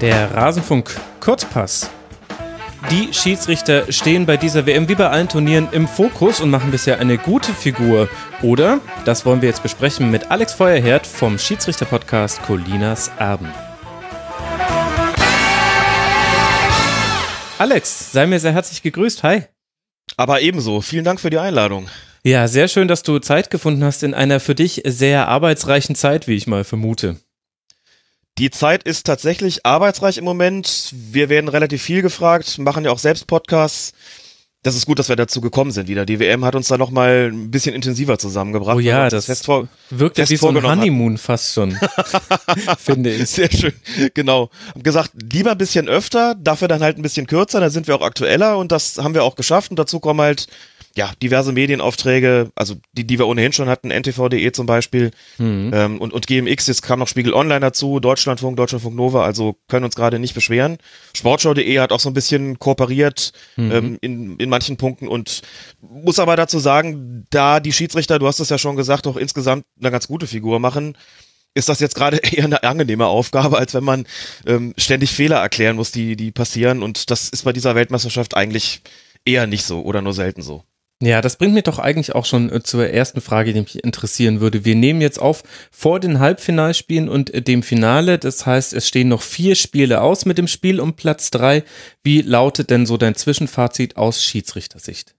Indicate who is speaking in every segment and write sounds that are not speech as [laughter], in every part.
Speaker 1: Der Rasenfunk Kurzpass. Die Schiedsrichter stehen bei dieser WM wie bei allen Turnieren im Fokus und machen bisher eine gute Figur. Oder? Das wollen wir jetzt besprechen mit Alex Feuerherd vom Schiedsrichter-Podcast Colinas Erben. Alex, sei mir sehr herzlich gegrüßt. Hi. Aber ebenso. Vielen Dank für die Einladung. Ja, sehr schön, dass du Zeit gefunden hast in einer für dich sehr arbeitsreichen Zeit, wie ich mal vermute. Die Zeit ist tatsächlich arbeitsreich im Moment. Wir werden
Speaker 2: relativ viel gefragt, machen ja auch selbst Podcasts. Das ist gut, dass wir dazu gekommen sind wieder. Die WM hat uns da nochmal ein bisschen intensiver zusammengebracht. Oh ja, das, das Fest wirkt Fest wie so ein Honeymoon
Speaker 1: hat. fast schon,
Speaker 2: [laughs] finde ich. Sehr schön, genau. Hab gesagt, lieber ein bisschen öfter, dafür dann halt ein bisschen kürzer, dann sind wir auch aktueller und das haben wir auch geschafft und dazu kommen halt ja, diverse Medienaufträge, also die, die wir ohnehin schon hatten, ntv.de zum Beispiel mhm. ähm, und, und GMX, jetzt kam noch Spiegel Online dazu, Deutschlandfunk, Deutschlandfunk Nova, also können uns gerade nicht beschweren. Sportschau.de hat auch so ein bisschen kooperiert mhm. ähm, in, in manchen Punkten und muss aber dazu sagen, da die Schiedsrichter, du hast es ja schon gesagt, auch insgesamt eine ganz gute Figur machen, ist das jetzt gerade [laughs] eher eine angenehme Aufgabe, als wenn man ähm, ständig Fehler erklären muss, die, die passieren und das ist bei dieser Weltmeisterschaft eigentlich eher nicht so oder nur selten so.
Speaker 1: Ja, das bringt mich doch eigentlich auch schon äh, zur ersten Frage, die mich interessieren würde. Wir nehmen jetzt auf vor den Halbfinalspielen und äh, dem Finale. Das heißt, es stehen noch vier Spiele aus mit dem Spiel um Platz drei. Wie lautet denn so dein Zwischenfazit aus Schiedsrichtersicht?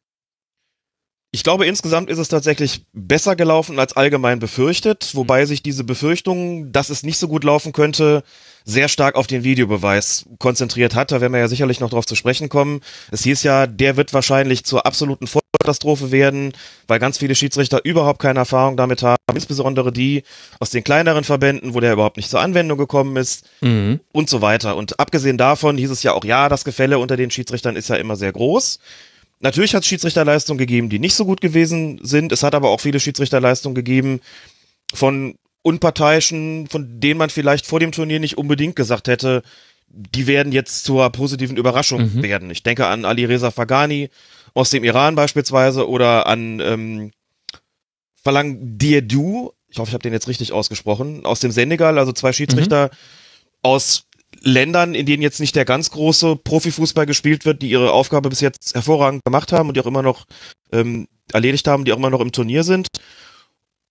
Speaker 2: Ich glaube, insgesamt ist es tatsächlich besser gelaufen als allgemein befürchtet, wobei mhm. sich diese Befürchtung, dass es nicht so gut laufen könnte, sehr stark auf den Videobeweis konzentriert hat. Da werden wir ja sicherlich noch drauf zu sprechen kommen. Es hieß ja, der wird wahrscheinlich zur absoluten Vollkatastrophe werden, weil ganz viele Schiedsrichter überhaupt keine Erfahrung damit haben, insbesondere die aus den kleineren Verbänden, wo der überhaupt nicht zur Anwendung gekommen ist mhm. und so weiter. Und abgesehen davon hieß es ja auch, ja, das Gefälle unter den Schiedsrichtern ist ja immer sehr groß. Natürlich hat es Schiedsrichterleistungen gegeben, die nicht so gut gewesen sind. Es hat aber auch viele Schiedsrichterleistungen gegeben von Unparteiischen, von denen man vielleicht vor dem Turnier nicht unbedingt gesagt hätte, die werden jetzt zur positiven Überraschung mhm. werden. Ich denke an Ali Reza Fagani aus dem Iran beispielsweise oder an ähm, Falang Diedu, ich hoffe, ich habe den jetzt richtig ausgesprochen, aus dem Senegal, also zwei Schiedsrichter mhm. aus Ländern, in denen jetzt nicht der ganz große Profifußball gespielt wird, die ihre Aufgabe bis jetzt hervorragend gemacht haben und die auch immer noch ähm, erledigt haben, die auch immer noch im Turnier sind.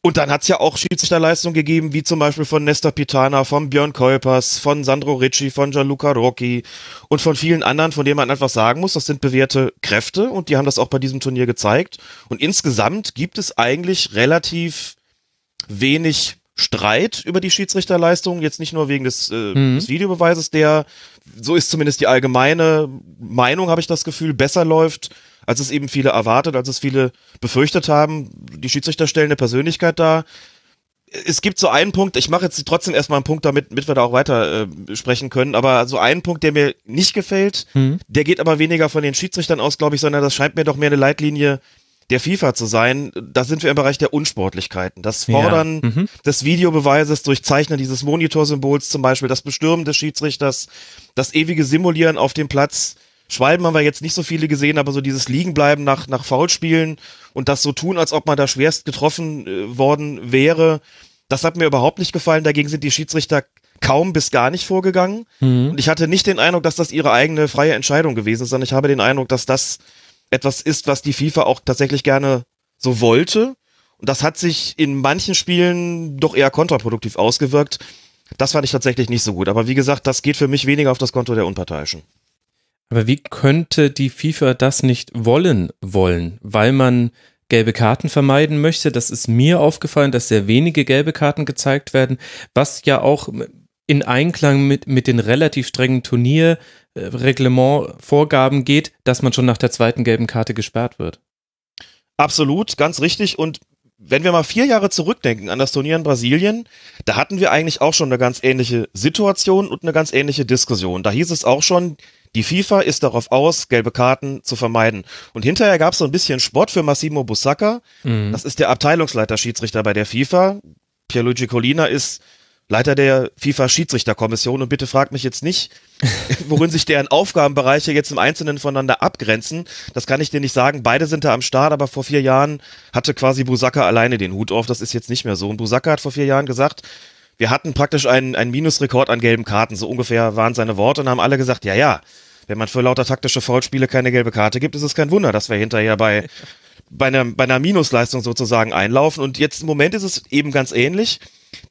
Speaker 2: Und dann hat es ja auch Schiedsrichterleistungen gegeben, wie zum Beispiel von Nestor Pitana, von Björn Kolpers, von Sandro Ricci, von Gianluca Rocchi und von vielen anderen, von denen man einfach sagen muss, das sind bewährte Kräfte und die haben das auch bei diesem Turnier gezeigt. Und insgesamt gibt es eigentlich relativ wenig Streit über die Schiedsrichterleistung, jetzt nicht nur wegen des, äh, mhm. des Videobeweises, der, so ist zumindest die allgemeine Meinung, habe ich das Gefühl, besser läuft, als es eben viele erwartet, als es viele befürchtet haben. Die Schiedsrichter stellen eine Persönlichkeit da. Es gibt so einen Punkt, ich mache jetzt trotzdem erstmal einen Punkt, damit, damit wir da auch weiter äh, sprechen können, aber so einen Punkt, der mir nicht gefällt, mhm. der geht aber weniger von den Schiedsrichtern aus, glaube ich, sondern das scheint mir doch mehr eine Leitlinie der FIFA zu sein, da sind wir im Bereich der Unsportlichkeiten. Das Fordern ja. mhm. des Videobeweises durch Zeichnen dieses Monitorsymbols zum Beispiel, das Bestürmen des Schiedsrichters, das ewige Simulieren auf dem Platz. Schwalben haben wir jetzt nicht so viele gesehen, aber so dieses Liegenbleiben nach, nach Foulspielen und das so tun, als ob man da schwerst getroffen äh, worden wäre, das hat mir überhaupt nicht gefallen. Dagegen sind die Schiedsrichter kaum bis gar nicht vorgegangen. Mhm. Und ich hatte nicht den Eindruck, dass das ihre eigene freie Entscheidung gewesen ist, sondern ich habe den Eindruck, dass das etwas ist, was die FIFA auch tatsächlich gerne so wollte. Und das hat sich in manchen Spielen doch eher kontraproduktiv ausgewirkt. Das fand ich tatsächlich nicht so gut. Aber wie gesagt, das geht für mich weniger auf das Konto der Unparteiischen.
Speaker 1: Aber wie könnte die FIFA das nicht wollen wollen? Weil man gelbe Karten vermeiden möchte. Das ist mir aufgefallen, dass sehr wenige gelbe Karten gezeigt werden, was ja auch in Einklang mit, mit den relativ strengen Turnier äh, Reglement Vorgaben geht, dass man schon nach der zweiten gelben Karte gesperrt wird.
Speaker 2: Absolut, ganz richtig. Und wenn wir mal vier Jahre zurückdenken an das Turnier in Brasilien, da hatten wir eigentlich auch schon eine ganz ähnliche Situation und eine ganz ähnliche Diskussion. Da hieß es auch schon, die FIFA ist darauf aus, gelbe Karten zu vermeiden. Und hinterher gab es so ein bisschen Spott für Massimo Busacca. Mhm. Das ist der Abteilungsleiter Schiedsrichter bei der FIFA. Pierluigi Colina ist Leiter der FIFA-Schiedsrichterkommission und bitte fragt mich jetzt nicht, [laughs] worin sich deren Aufgabenbereiche jetzt im Einzelnen voneinander abgrenzen. Das kann ich dir nicht sagen. Beide sind da am Start, aber vor vier Jahren hatte quasi Busaka alleine den Hut auf. Das ist jetzt nicht mehr so. Und Busaka hat vor vier Jahren gesagt, wir hatten praktisch einen, einen Minusrekord an gelben Karten. So ungefähr waren seine Worte und haben alle gesagt, ja, ja, wenn man für lauter taktische Foulspiele keine gelbe Karte gibt, ist es kein Wunder, dass wir hinterher bei, [laughs] bei, einer, bei einer Minusleistung sozusagen einlaufen. Und jetzt im Moment ist es eben ganz ähnlich.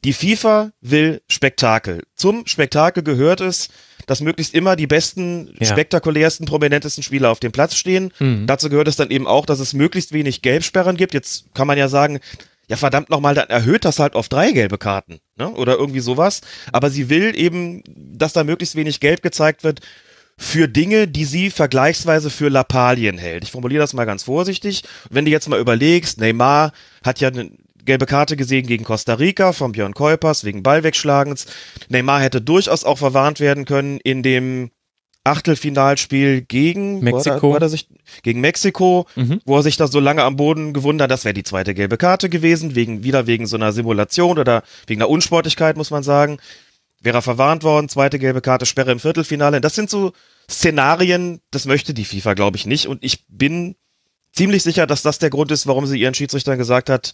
Speaker 2: Die FIFA will Spektakel. Zum Spektakel gehört es, dass möglichst immer die besten, ja. spektakulärsten, prominentesten Spieler auf dem Platz stehen. Mhm. Dazu gehört es dann eben auch, dass es möglichst wenig Gelbsperren gibt. Jetzt kann man ja sagen, ja verdammt nochmal, dann erhöht das halt auf drei gelbe Karten ne? oder irgendwie sowas. Aber sie will eben, dass da möglichst wenig Gelb gezeigt wird für Dinge, die sie vergleichsweise für Lappalien hält. Ich formuliere das mal ganz vorsichtig. Wenn du jetzt mal überlegst, Neymar hat ja einen gelbe Karte gesehen gegen Costa Rica von Björn Kuipers wegen Ballwegschlagens. Neymar hätte durchaus auch verwarnt werden können in dem Achtelfinalspiel gegen Mexiko, wo er, wo er sich, gegen Mexiko, mhm. wo er sich da so lange am Boden gewundert, das wäre die zweite gelbe Karte gewesen, wegen, wieder wegen so einer Simulation oder wegen einer Unsportlichkeit, muss man sagen. Wäre er verwarnt worden, zweite gelbe Karte, Sperre im Viertelfinale. Das sind so Szenarien, das möchte die FIFA, glaube ich, nicht. Und ich bin ziemlich sicher, dass das der Grund ist, warum sie ihren Schiedsrichtern gesagt hat,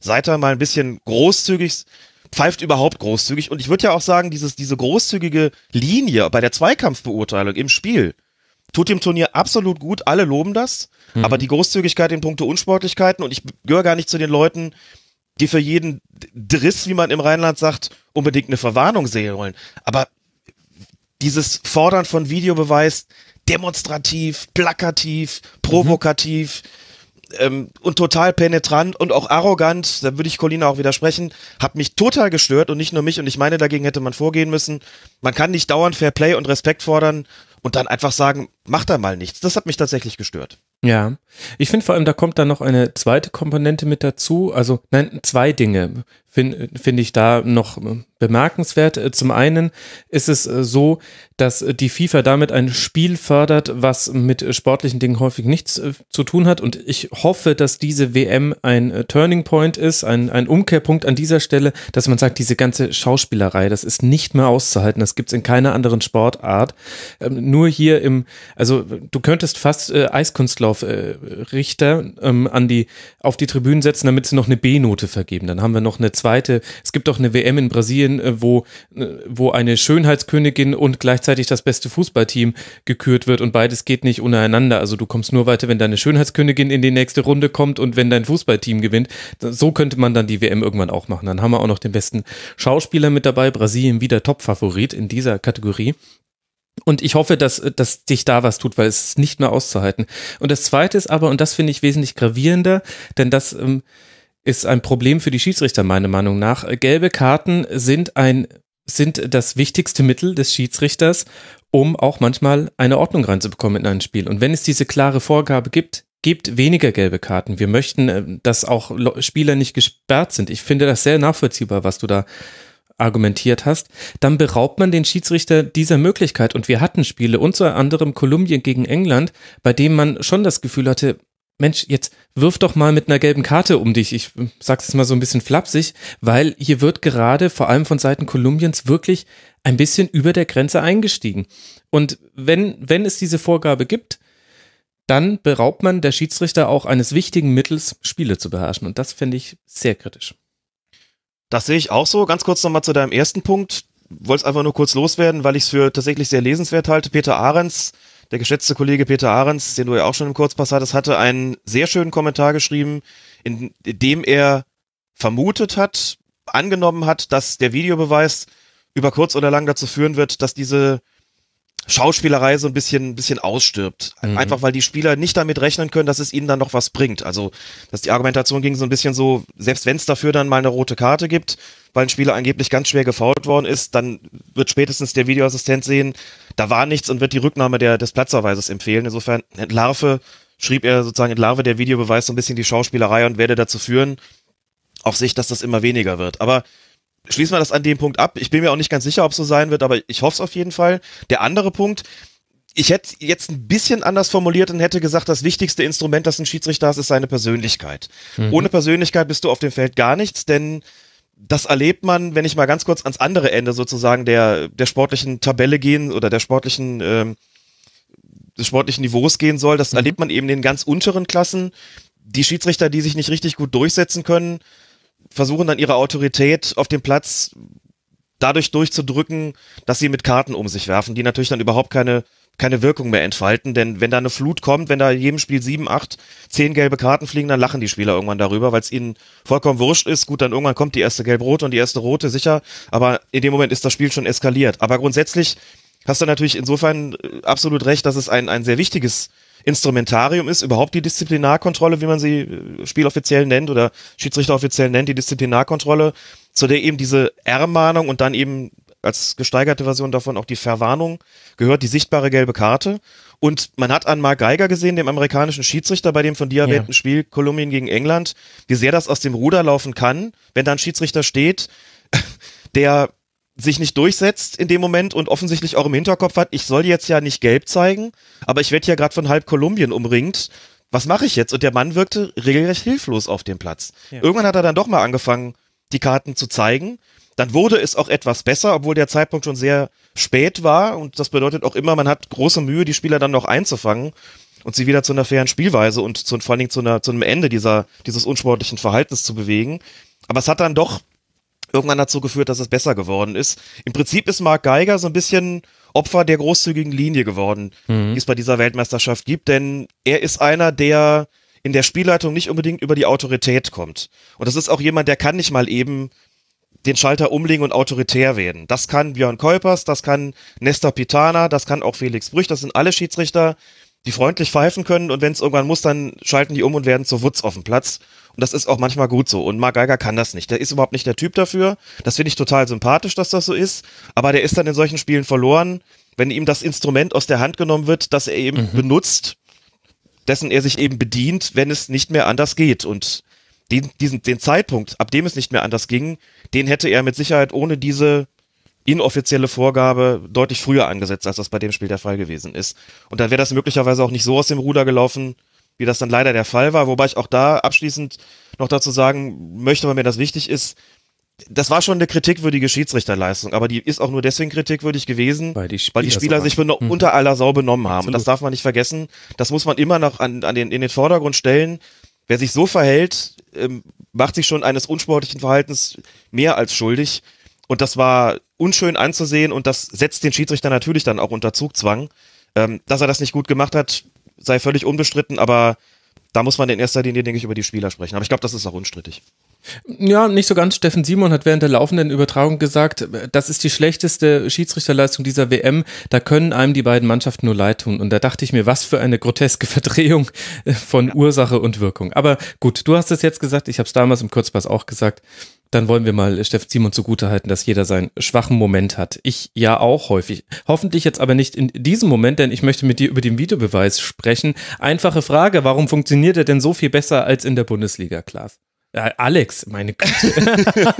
Speaker 2: Seid da mal ein bisschen großzügig, pfeift überhaupt großzügig. Und ich würde ja auch sagen, dieses, diese großzügige Linie bei der Zweikampfbeurteilung im Spiel tut dem Turnier absolut gut. Alle loben das. Mhm. Aber die Großzügigkeit in puncto Unsportlichkeiten, und ich gehöre gar nicht zu den Leuten, die für jeden Driss, wie man im Rheinland sagt, unbedingt eine Verwarnung sehen wollen. Aber dieses Fordern von Videobeweis demonstrativ, plakativ, provokativ, mhm ähm, und total penetrant und auch arrogant, da würde ich Colina auch widersprechen, hat mich total gestört und nicht nur mich und ich meine, dagegen hätte man vorgehen müssen. Man kann nicht dauernd Fair Play und Respekt fordern und dann einfach sagen, mach da mal nichts. Das hat mich tatsächlich gestört.
Speaker 1: Ja, ich finde vor allem, da kommt dann noch eine zweite Komponente mit dazu. Also, nein, zwei Dinge finde find ich da noch äh, bemerkenswert. Äh, zum einen ist es äh, so, dass die FIFA damit ein Spiel fördert, was mit sportlichen Dingen häufig nichts zu tun hat. Und ich hoffe, dass diese WM ein Turning Point ist, ein, ein Umkehrpunkt an dieser Stelle, dass man sagt, diese ganze Schauspielerei, das ist nicht mehr auszuhalten. Das gibt es in keiner anderen Sportart. Ähm, nur hier im, also du könntest fast Eiskunstlaufrichter ähm, an die, auf die Tribünen setzen, damit sie noch eine B-Note vergeben. Dann haben wir noch eine zweite. Es gibt auch eine WM in Brasilien, äh, wo, äh, wo eine Schönheitskönigin und gleichzeitig das beste Fußballteam gekürt wird und beides geht nicht untereinander. Also du kommst nur weiter, wenn deine Schönheitskönigin in die nächste Runde kommt und wenn dein Fußballteam gewinnt. So könnte man dann die WM irgendwann auch machen. Dann haben wir auch noch den besten Schauspieler mit dabei. Brasilien wieder Top-Favorit in dieser Kategorie. Und ich hoffe, dass, äh, dass dich da was tut, weil es ist nicht mehr auszuhalten. Und das Zweite ist aber, und das finde ich wesentlich gravierender, denn das ähm, ist ein Problem für die Schiedsrichter meiner Meinung nach. Gelbe Karten sind ein sind das wichtigste Mittel des Schiedsrichters, um auch manchmal eine Ordnung reinzubekommen in ein Spiel. Und wenn es diese klare Vorgabe gibt, gibt weniger gelbe Karten. Wir möchten, äh, dass auch Spieler nicht gesperrt sind. Ich finde das sehr nachvollziehbar, was du da argumentiert hast, dann beraubt man den Schiedsrichter dieser Möglichkeit. Und wir hatten Spiele, unter anderem Kolumbien gegen England, bei dem man schon das Gefühl hatte, Mensch, jetzt wirf doch mal mit einer gelben Karte um dich. Ich sag's jetzt mal so ein bisschen flapsig, weil hier wird gerade vor allem von Seiten Kolumbiens wirklich ein bisschen über der Grenze eingestiegen. Und wenn, wenn es diese Vorgabe gibt, dann beraubt man der Schiedsrichter auch eines wichtigen Mittels, Spiele zu beherrschen. Und das fände ich sehr kritisch. Das sehe ich auch so. Ganz kurz nochmal zu deinem
Speaker 2: ersten Punkt. Wollte es einfach nur kurz loswerden, weil ich es für tatsächlich sehr lesenswert halte. Peter Ahrens der geschätzte Kollege Peter Ahrens, den du ja auch schon im Kurzpass hattest, hatte einen sehr schönen Kommentar geschrieben, in dem er vermutet hat, angenommen hat, dass der Videobeweis über kurz oder lang dazu führen wird, dass diese Schauspielerei so ein bisschen, ein bisschen ausstirbt. Mhm. Einfach weil die Spieler nicht damit rechnen können, dass es ihnen dann noch was bringt. Also, dass die Argumentation ging so ein bisschen so, selbst wenn es dafür dann mal eine rote Karte gibt, weil ein Spieler angeblich ganz schwer gefault worden ist, dann wird spätestens der Videoassistent sehen, da war nichts und wird die Rücknahme der, des Platzverweises empfehlen. Insofern entlarve, schrieb er sozusagen entlarve der Videobeweis so ein bisschen die Schauspielerei und werde dazu führen, auf sich, dass das immer weniger wird. Aber schließen wir das an dem Punkt ab. Ich bin mir auch nicht ganz sicher, ob es so sein wird, aber ich hoffe es auf jeden Fall. Der andere Punkt, ich hätte jetzt ein bisschen anders formuliert und hätte gesagt, das wichtigste Instrument, das ein Schiedsrichter hat, ist seine Persönlichkeit. Mhm. Ohne Persönlichkeit bist du auf dem Feld gar nichts, denn das erlebt man, wenn ich mal ganz kurz ans andere Ende sozusagen der, der sportlichen Tabelle gehen oder der sportlichen, ähm, des sportlichen Niveaus gehen soll. Das mhm. erlebt man eben in den ganz unteren Klassen. Die Schiedsrichter, die sich nicht richtig gut durchsetzen können, versuchen dann ihre Autorität auf dem Platz dadurch durchzudrücken, dass sie mit Karten um sich werfen, die natürlich dann überhaupt keine, keine Wirkung mehr entfalten. Denn wenn da eine Flut kommt, wenn da jedem Spiel sieben, acht, zehn gelbe Karten fliegen, dann lachen die Spieler irgendwann darüber, weil es ihnen vollkommen wurscht ist. Gut, dann irgendwann kommt die erste gelb-rote und die erste rote, sicher. Aber in dem Moment ist das Spiel schon eskaliert. Aber grundsätzlich hast du natürlich insofern äh, absolut recht, dass es ein, ein sehr wichtiges Instrumentarium ist, überhaupt die Disziplinarkontrolle, wie man sie äh, spieloffiziell nennt oder Schiedsrichteroffiziell nennt, die Disziplinarkontrolle zu der eben diese Ermahnung und dann eben als gesteigerte Version davon auch die Verwarnung gehört, die sichtbare gelbe Karte. Und man hat an Mark Geiger gesehen, dem amerikanischen Schiedsrichter bei dem von dir erwähnten ja. Spiel Kolumbien gegen England, wie sehr das aus dem Ruder laufen kann, wenn da ein Schiedsrichter steht, [laughs] der sich nicht durchsetzt in dem Moment und offensichtlich auch im Hinterkopf hat, ich soll jetzt ja nicht gelb zeigen, aber ich werde hier gerade von halb Kolumbien umringt. Was mache ich jetzt? Und der Mann wirkte regelrecht hilflos auf dem Platz. Ja. Irgendwann hat er dann doch mal angefangen, die Karten zu zeigen. Dann wurde es auch etwas besser, obwohl der Zeitpunkt schon sehr spät war. Und das bedeutet auch immer, man hat große Mühe, die Spieler dann noch einzufangen und sie wieder zu einer fairen Spielweise und zu, vor allen Dingen zu, einer, zu einem Ende dieser, dieses unsportlichen Verhaltens zu bewegen. Aber es hat dann doch irgendwann dazu geführt, dass es besser geworden ist. Im Prinzip ist Mark Geiger so ein bisschen Opfer der großzügigen Linie geworden, mhm. die es bei dieser Weltmeisterschaft gibt, denn er ist einer, der in der Spielleitung nicht unbedingt über die Autorität kommt. Und das ist auch jemand, der kann nicht mal eben den Schalter umlegen und autoritär werden. Das kann Björn Kuipers, das kann Nestor Pitana, das kann auch Felix Brüch, das sind alle Schiedsrichter, die freundlich pfeifen können und wenn es irgendwann muss, dann schalten die um und werden zur Wutz auf dem Platz. Und das ist auch manchmal gut so. Und Mark Geiger kann das nicht. Der ist überhaupt nicht der Typ dafür. Das finde ich total sympathisch, dass das so ist. Aber der ist dann in solchen Spielen verloren, wenn ihm das Instrument aus der Hand genommen wird, das er eben mhm. benutzt, dessen er sich eben bedient, wenn es nicht mehr anders geht. Und den, diesen, den Zeitpunkt, ab dem es nicht mehr anders ging, den hätte er mit Sicherheit ohne diese inoffizielle Vorgabe deutlich früher angesetzt, als das bei dem Spiel der Fall gewesen ist. Und dann wäre das möglicherweise auch nicht so aus dem Ruder gelaufen, wie das dann leider der Fall war. Wobei ich auch da abschließend noch dazu sagen möchte, weil mir das wichtig ist, das war schon eine kritikwürdige Schiedsrichterleistung, aber die ist auch nur deswegen kritikwürdig gewesen, weil die Spieler, weil die Spieler sich hm. unter aller Sau benommen haben. Absolut. Und das darf man nicht vergessen. Das muss man immer noch an, an den, in den Vordergrund stellen. Wer sich so verhält, ähm, macht sich schon eines unsportlichen Verhaltens mehr als schuldig. Und das war unschön anzusehen und das setzt den Schiedsrichter natürlich dann auch unter Zugzwang. Ähm, dass er das nicht gut gemacht hat, sei völlig unbestritten, aber da muss man in erster Linie, denke ich, über die Spieler sprechen. Aber ich glaube, das ist auch unstrittig.
Speaker 1: Ja, nicht so ganz. Steffen Simon hat während der laufenden Übertragung gesagt, das ist die schlechteste Schiedsrichterleistung dieser WM. Da können einem die beiden Mannschaften nur leid tun. Und da dachte ich mir, was für eine groteske [laughs] Verdrehung von ja. Ursache und Wirkung. Aber gut, du hast es jetzt gesagt, ich habe es damals im Kurzpass auch gesagt. Dann wollen wir mal Steffen Simon zugutehalten, dass jeder seinen schwachen Moment hat. Ich ja auch häufig. Hoffentlich jetzt aber nicht in diesem Moment, denn ich möchte mit dir über den Videobeweis sprechen. Einfache Frage, warum funktioniert er denn so viel besser als in der Bundesliga, Klaas? Äh, Alex, meine Güte.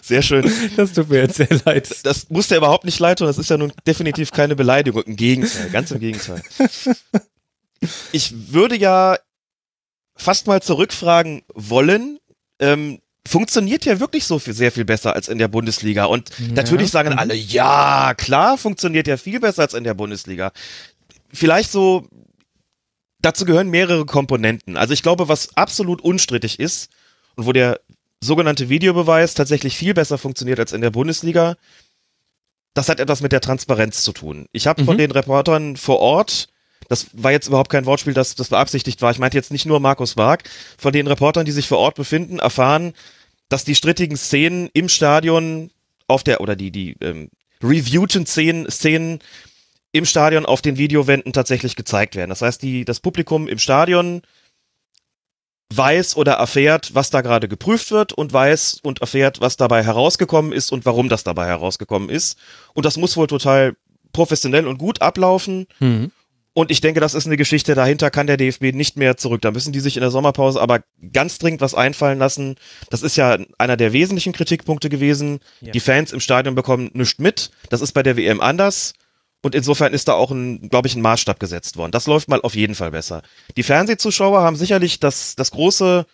Speaker 1: [laughs] sehr schön.
Speaker 2: Das tut mir jetzt sehr leid. Das muss ja überhaupt nicht leid tun. Das ist ja nun definitiv keine Beleidigung. Im Gegenteil, ganz im Gegenteil. [laughs] Ich würde ja fast mal zurückfragen wollen. Ähm, funktioniert ja wirklich so viel, sehr viel besser als in der Bundesliga. Und ja. natürlich sagen mhm. alle, ja, klar, funktioniert ja viel besser als in der Bundesliga. Vielleicht so dazu gehören mehrere Komponenten. Also ich glaube, was absolut unstrittig ist und wo der sogenannte Videobeweis tatsächlich viel besser funktioniert als in der Bundesliga, das hat etwas mit der Transparenz zu tun. Ich habe mhm. von den Reportern vor Ort, das war jetzt überhaupt kein Wortspiel, das, das beabsichtigt war, ich meinte jetzt nicht nur Markus Wag, von den Reportern, die sich vor Ort befinden, erfahren, dass die strittigen Szenen im Stadion auf der, oder die, die ähm, reviewten Szenen, Szenen im Stadion auf den Videowänden tatsächlich gezeigt werden. Das heißt, die, das Publikum im Stadion weiß oder erfährt, was da gerade geprüft wird und weiß und erfährt, was dabei herausgekommen ist und warum das dabei herausgekommen ist. Und das muss wohl total professionell und gut ablaufen. Mhm. Und ich denke, das ist eine Geschichte, dahinter kann der DFB nicht mehr zurück. Da müssen die sich in der Sommerpause aber ganz dringend was einfallen lassen. Das ist ja einer der wesentlichen Kritikpunkte gewesen. Ja. Die Fans im Stadion bekommen nichts mit. Das ist bei der WM anders. Und insofern ist da auch ein, glaube ich, ein Maßstab gesetzt worden. Das läuft mal auf jeden Fall besser. Die Fernsehzuschauer haben sicherlich das, das große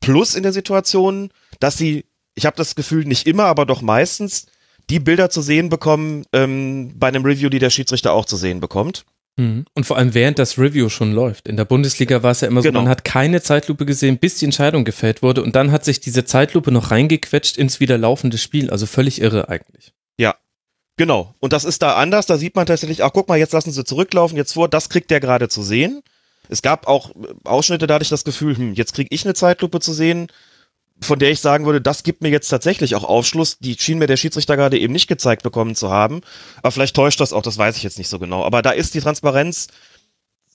Speaker 2: Plus in der Situation, dass sie, ich habe das Gefühl, nicht immer, aber doch meistens die Bilder zu sehen bekommen ähm, bei einem Review, die der Schiedsrichter auch zu sehen bekommt.
Speaker 1: Mhm. Und vor allem während das Review schon läuft. In der Bundesliga war es ja immer genau. so, man hat keine Zeitlupe gesehen, bis die Entscheidung gefällt wurde und dann hat sich diese Zeitlupe noch reingequetscht ins wieder laufende Spiel. Also völlig irre eigentlich. Ja,
Speaker 2: Genau. Und das ist da anders. Da sieht man tatsächlich, ach guck mal, jetzt lassen sie zurücklaufen, jetzt vor, das kriegt der gerade zu sehen. Es gab auch äh, Ausschnitte, da hatte ich das Gefühl, hm, jetzt kriege ich eine Zeitlupe zu sehen, von der ich sagen würde, das gibt mir jetzt tatsächlich auch Aufschluss. Die schien mir der Schiedsrichter gerade eben nicht gezeigt bekommen zu haben. Aber vielleicht täuscht das auch, das weiß ich jetzt nicht so genau. Aber da ist die Transparenz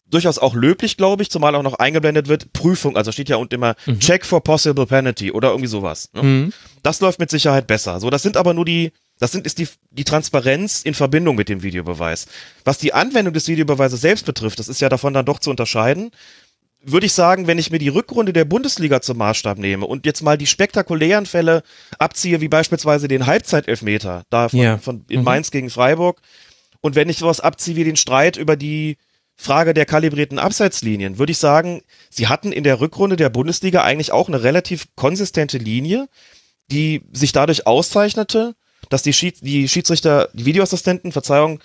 Speaker 2: durchaus auch löblich, glaube ich, zumal auch noch eingeblendet wird, Prüfung, also steht ja unten immer mhm. Check for possible penalty oder irgendwie sowas. Ne? Mhm. Das läuft mit Sicherheit besser. So, das sind aber nur die, das sind, ist die, die Transparenz in Verbindung mit dem Videobeweis. Was die Anwendung des Videobeweises selbst betrifft, das ist ja davon dann doch zu unterscheiden, würde ich sagen, wenn ich mir die Rückrunde der Bundesliga zum Maßstab nehme und jetzt mal die spektakulären Fälle abziehe, wie beispielsweise den Halbzeitelfmeter da von, ja. von in mhm. Mainz gegen Freiburg, und wenn ich sowas abziehe wie den Streit über die Frage der kalibrierten Abseitslinien, würde ich sagen, sie hatten in der Rückrunde der Bundesliga eigentlich auch eine relativ konsistente Linie, die sich dadurch auszeichnete, dass die, Schied die Schiedsrichter, die Videoassistenten, Verzeihung,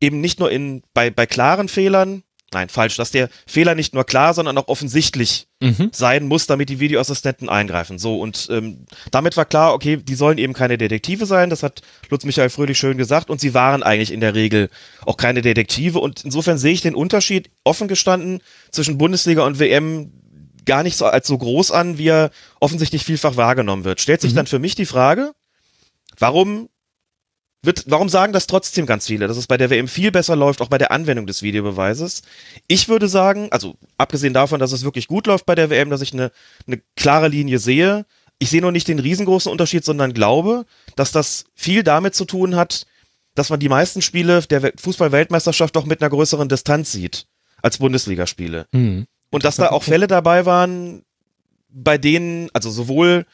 Speaker 2: eben nicht nur in, bei, bei klaren Fehlern, nein, falsch, dass der Fehler nicht nur klar, sondern auch offensichtlich mhm. sein muss, damit die Videoassistenten eingreifen. So, und ähm, damit war klar, okay, die sollen eben keine Detektive sein, das hat Lutz Michael Fröhlich schön gesagt, und sie waren eigentlich in der Regel auch keine Detektive. Und insofern sehe ich den Unterschied offen gestanden zwischen Bundesliga und WM gar nicht so als so groß an, wie er offensichtlich vielfach wahrgenommen wird. Stellt sich mhm. dann für mich die Frage, Warum wird, warum sagen das trotzdem ganz viele, dass es bei der WM viel besser läuft, auch bei der Anwendung des Videobeweises? Ich würde sagen, also abgesehen davon, dass es wirklich gut läuft bei der WM, dass ich eine, eine klare Linie sehe, ich sehe nur nicht den riesengroßen Unterschied, sondern glaube, dass das viel damit zu tun hat, dass man die meisten Spiele der Fußball-Weltmeisterschaft doch mit einer größeren Distanz sieht als Bundesligaspiele. Mhm. Und dass da auch Fälle dabei waren, bei denen, also sowohl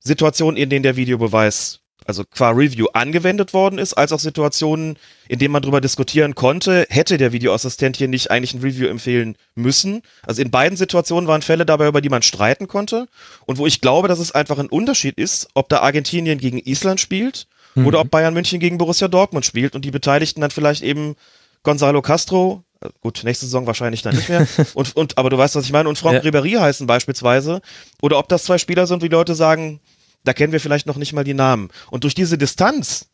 Speaker 2: Situationen, in denen der Videobeweis also qua Review angewendet worden ist, als auch Situationen, in denen man darüber diskutieren konnte, hätte der Videoassistent hier nicht eigentlich ein Review empfehlen müssen. Also in beiden Situationen waren Fälle dabei, über die man streiten konnte und wo ich glaube, dass es einfach ein Unterschied ist, ob da Argentinien gegen Island spielt mhm. oder ob Bayern München gegen Borussia Dortmund spielt und die Beteiligten dann vielleicht eben Gonzalo Castro, äh, gut, nächste Saison wahrscheinlich dann nicht mehr. [laughs] Und, und aber du weißt, was ich meine. Und Franck ja. Ribéry heißen beispielsweise. Oder ob das zwei Spieler sind, wie Leute sagen, da kennen wir vielleicht noch nicht mal die Namen. Und durch diese Distanz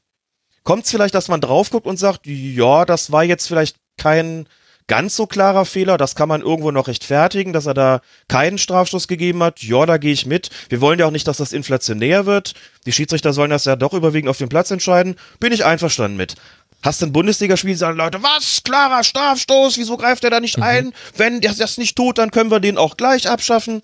Speaker 2: kommt es vielleicht, dass man drauf guckt und sagt, ja, das war jetzt vielleicht kein ganz so klarer Fehler, das kann man irgendwo noch rechtfertigen, dass er da keinen Strafstoß gegeben hat. Ja, da gehe ich mit. Wir wollen ja auch nicht, dass das inflationär wird. Die Schiedsrichter sollen das ja doch überwiegend auf dem Platz entscheiden. Bin ich einverstanden mit. Hast du ein Bundesligaspiel, sagen Leute, was? Klarer Strafstoß, wieso greift er da nicht mhm. ein? Wenn der das nicht tut, dann können wir den auch gleich abschaffen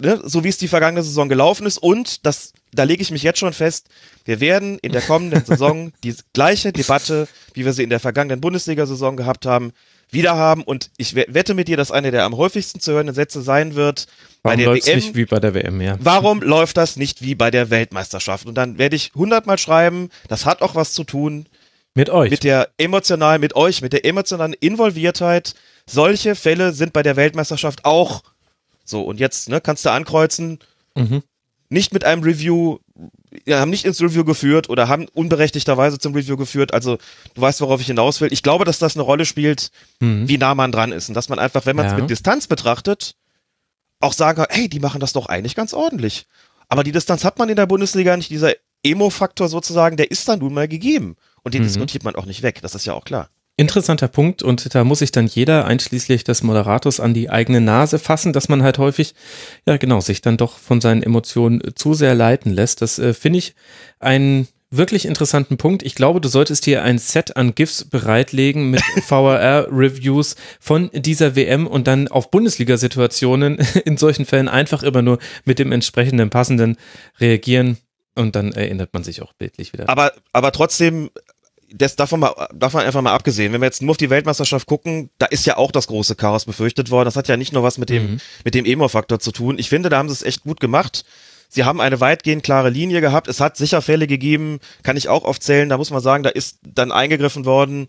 Speaker 2: ne, so wie es die vergangene Saison gelaufen ist und das, da lege ich mich jetzt schon fest, wir werden in der kommenden Saison [laughs] die gleiche Debatte, wie wir sie in der vergangenen Bundesliga-Saison gehabt haben, wieder haben und ich wette mit dir, dass eine der am häufigsten zu hörenden Sätze sein wird. Warum läuft es nicht wie bei der WM, ja. Warum läuft das nicht wie bei der Weltmeisterschaft? Und dann werde ich hundertmal schreiben, das hat auch was zu tun mit euch. Mit der emotionalen, mit euch, mit der emotionalen Involviertheit. Solche Fälle sind bei der Weltmeisterschaft auch so, und jetzt ne, kannst du ankreuzen, mhm. nicht mit einem Review, ja, haben nicht ins Review geführt oder haben unberechtigterweise zum Review geführt. Also du weißt, worauf ich hinaus will. Ich glaube, dass das eine Rolle spielt, mhm. wie nah man dran ist. Und dass man einfach, wenn man es ja. mit Distanz betrachtet, auch sagen kann, hey, die machen das doch eigentlich ganz ordentlich. Aber die Distanz hat man in der Bundesliga nicht. Dieser Emo-Faktor sozusagen, der ist dann nun mal gegeben. Und den mhm. diskutiert man auch nicht weg. Das ist ja auch klar.
Speaker 1: Interessanter Punkt und da muss sich dann jeder, einschließlich des Moderators, an die eigene Nase fassen, dass man halt häufig, ja genau, sich dann doch von seinen Emotionen zu sehr leiten lässt. Das äh, finde ich einen wirklich interessanten Punkt. Ich glaube, du solltest hier ein Set an GIFs bereitlegen mit [laughs] VR reviews von dieser WM und dann auf Bundesliga-Situationen [laughs] in solchen Fällen einfach immer nur mit dem entsprechenden passenden reagieren. Und dann erinnert man sich auch bildlich wieder.
Speaker 2: Aber, aber trotzdem das davon, mal, davon einfach mal abgesehen, wenn wir jetzt nur auf die Weltmeisterschaft gucken, da ist ja auch das große Chaos befürchtet worden. Das hat ja nicht nur was mit dem, mhm. mit dem Emo-Faktor zu tun. Ich finde, da haben sie es echt gut gemacht. Sie haben eine weitgehend klare Linie gehabt. Es hat sicher Fälle gegeben, kann ich auch aufzählen. Da muss man sagen, da ist dann eingegriffen worden.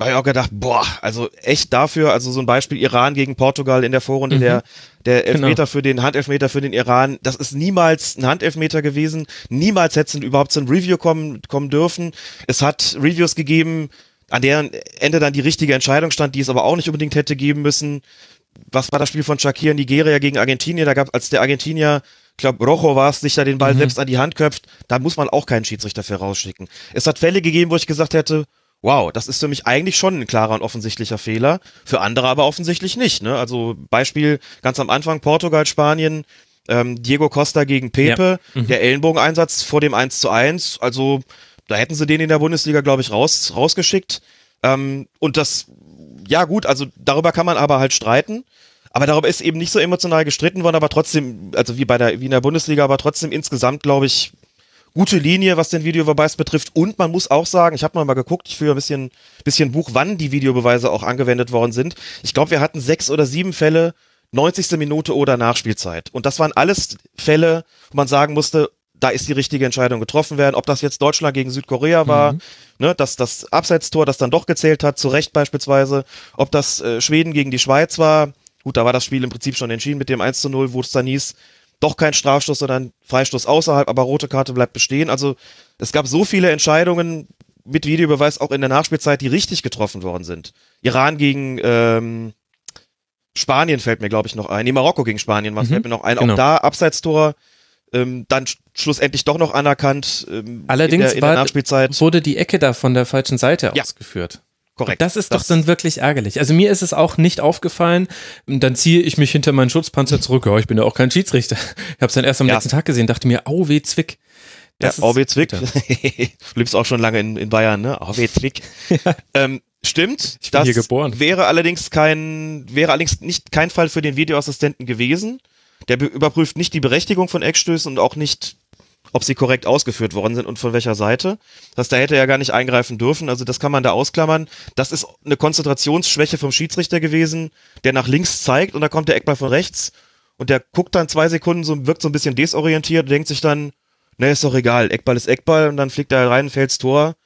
Speaker 2: Da habe ich auch gedacht, boah, also echt dafür, also so ein Beispiel Iran gegen Portugal in der Vorrunde, mhm. der, der genau. Elfmeter genau. für den Handelfmeter für den Iran, das ist niemals ein Handelfmeter gewesen, niemals hätte es überhaupt zum Review kommen, kommen dürfen. Es hat Reviews gegeben, an deren Ende dann die richtige Entscheidung stand, die es aber auch nicht unbedingt hätte geben müssen. Was war das Spiel von Shakir Nigeria gegen Argentinien? Da gab als der Argentinier ich glaube, Rojo war es, sich da den Ball mhm. selbst an die Hand köpft, da muss man auch keinen Schiedsrichter für rausschicken. Es hat Fälle gegeben, wo ich gesagt hätte, wow, das ist für mich eigentlich schon ein klarer und offensichtlicher Fehler, für andere aber offensichtlich nicht. Ne? Also Beispiel ganz am Anfang Portugal, Spanien, ähm, Diego Costa gegen Pepe, ja. mhm. der Ellenbogeneinsatz vor dem 1 zu 1, also da hätten sie den in der Bundesliga, glaube ich, raus, rausgeschickt. Ähm, und das, ja gut, also darüber kann man aber halt streiten. Aber darüber ist eben nicht so emotional gestritten worden, aber trotzdem, also wie bei der, wie in der Bundesliga, aber trotzdem insgesamt, glaube ich, gute Linie, was den Videobeweis betrifft. Und man muss auch sagen, ich habe mal, geguckt, ich führe ein bisschen, bisschen Buch, wann die Videobeweise auch angewendet worden sind. Ich glaube, wir hatten sechs oder sieben Fälle, 90. Minute oder Nachspielzeit. Und das waren alles Fälle, wo man sagen musste, da ist die richtige Entscheidung getroffen werden. Ob das jetzt Deutschland gegen Südkorea war, mhm. ne, dass das Abseitstor, das dann doch gezählt hat, zu Recht beispielsweise, ob das äh, Schweden gegen die Schweiz war. Gut, da war das Spiel im Prinzip schon entschieden mit dem 1 zu 0, wo es dann hieß, doch kein Strafstoß, sondern Freistoß außerhalb, aber rote Karte bleibt bestehen. Also es gab so viele Entscheidungen mit Videobeweis auch in der Nachspielzeit, die richtig getroffen worden sind. Iran gegen ähm, Spanien fällt mir, glaube ich, noch ein. Nee, Marokko gegen Spanien mhm, fällt mir noch ein. Genau. Auch da Abseitstor. Ähm, dann schlussendlich doch noch anerkannt. Ähm, Allerdings in der, in der
Speaker 1: Nachspielzeit. wurde die Ecke da von der falschen Seite ja. ausgeführt. Korrekt. Das ist das doch dann wirklich ärgerlich. Also mir ist es auch nicht aufgefallen. Dann ziehe ich mich hinter meinen Schutzpanzer zurück. Ja, ich bin ja auch kein Schiedsrichter. [laughs] Ich habe es dann erst am ja. letzten Tag gesehen, dachte mir, au weh, Zwick. Das ja, weh Zwick. du lebst [laughs] auch schon lange in, in Bayern, ne? weh Zwick. [laughs] ähm, stimmt. Ich bin das hier geboren.
Speaker 2: wäre allerdings kein, wäre allerdings nicht kein Fall für den Videoassistenten gewesen. Der überprüft nicht die Berechtigung von Eckstößen und auch nicht ob sie korrekt ausgeführt worden sind und von welcher Seite. Das da hätte er ja gar nicht eingreifen dürfen. Also das kann man da ausklammern. Das ist eine Konzentrationsschwäche vom Schiedsrichter gewesen, der nach links zeigt und da kommt der Eckball von rechts und der guckt dann zwei Sekunden, so, wirkt so ein bisschen desorientiert, denkt sich dann, ne, ist doch egal, Eckball ist Eckball und dann fliegt er rein, fällt's Tor.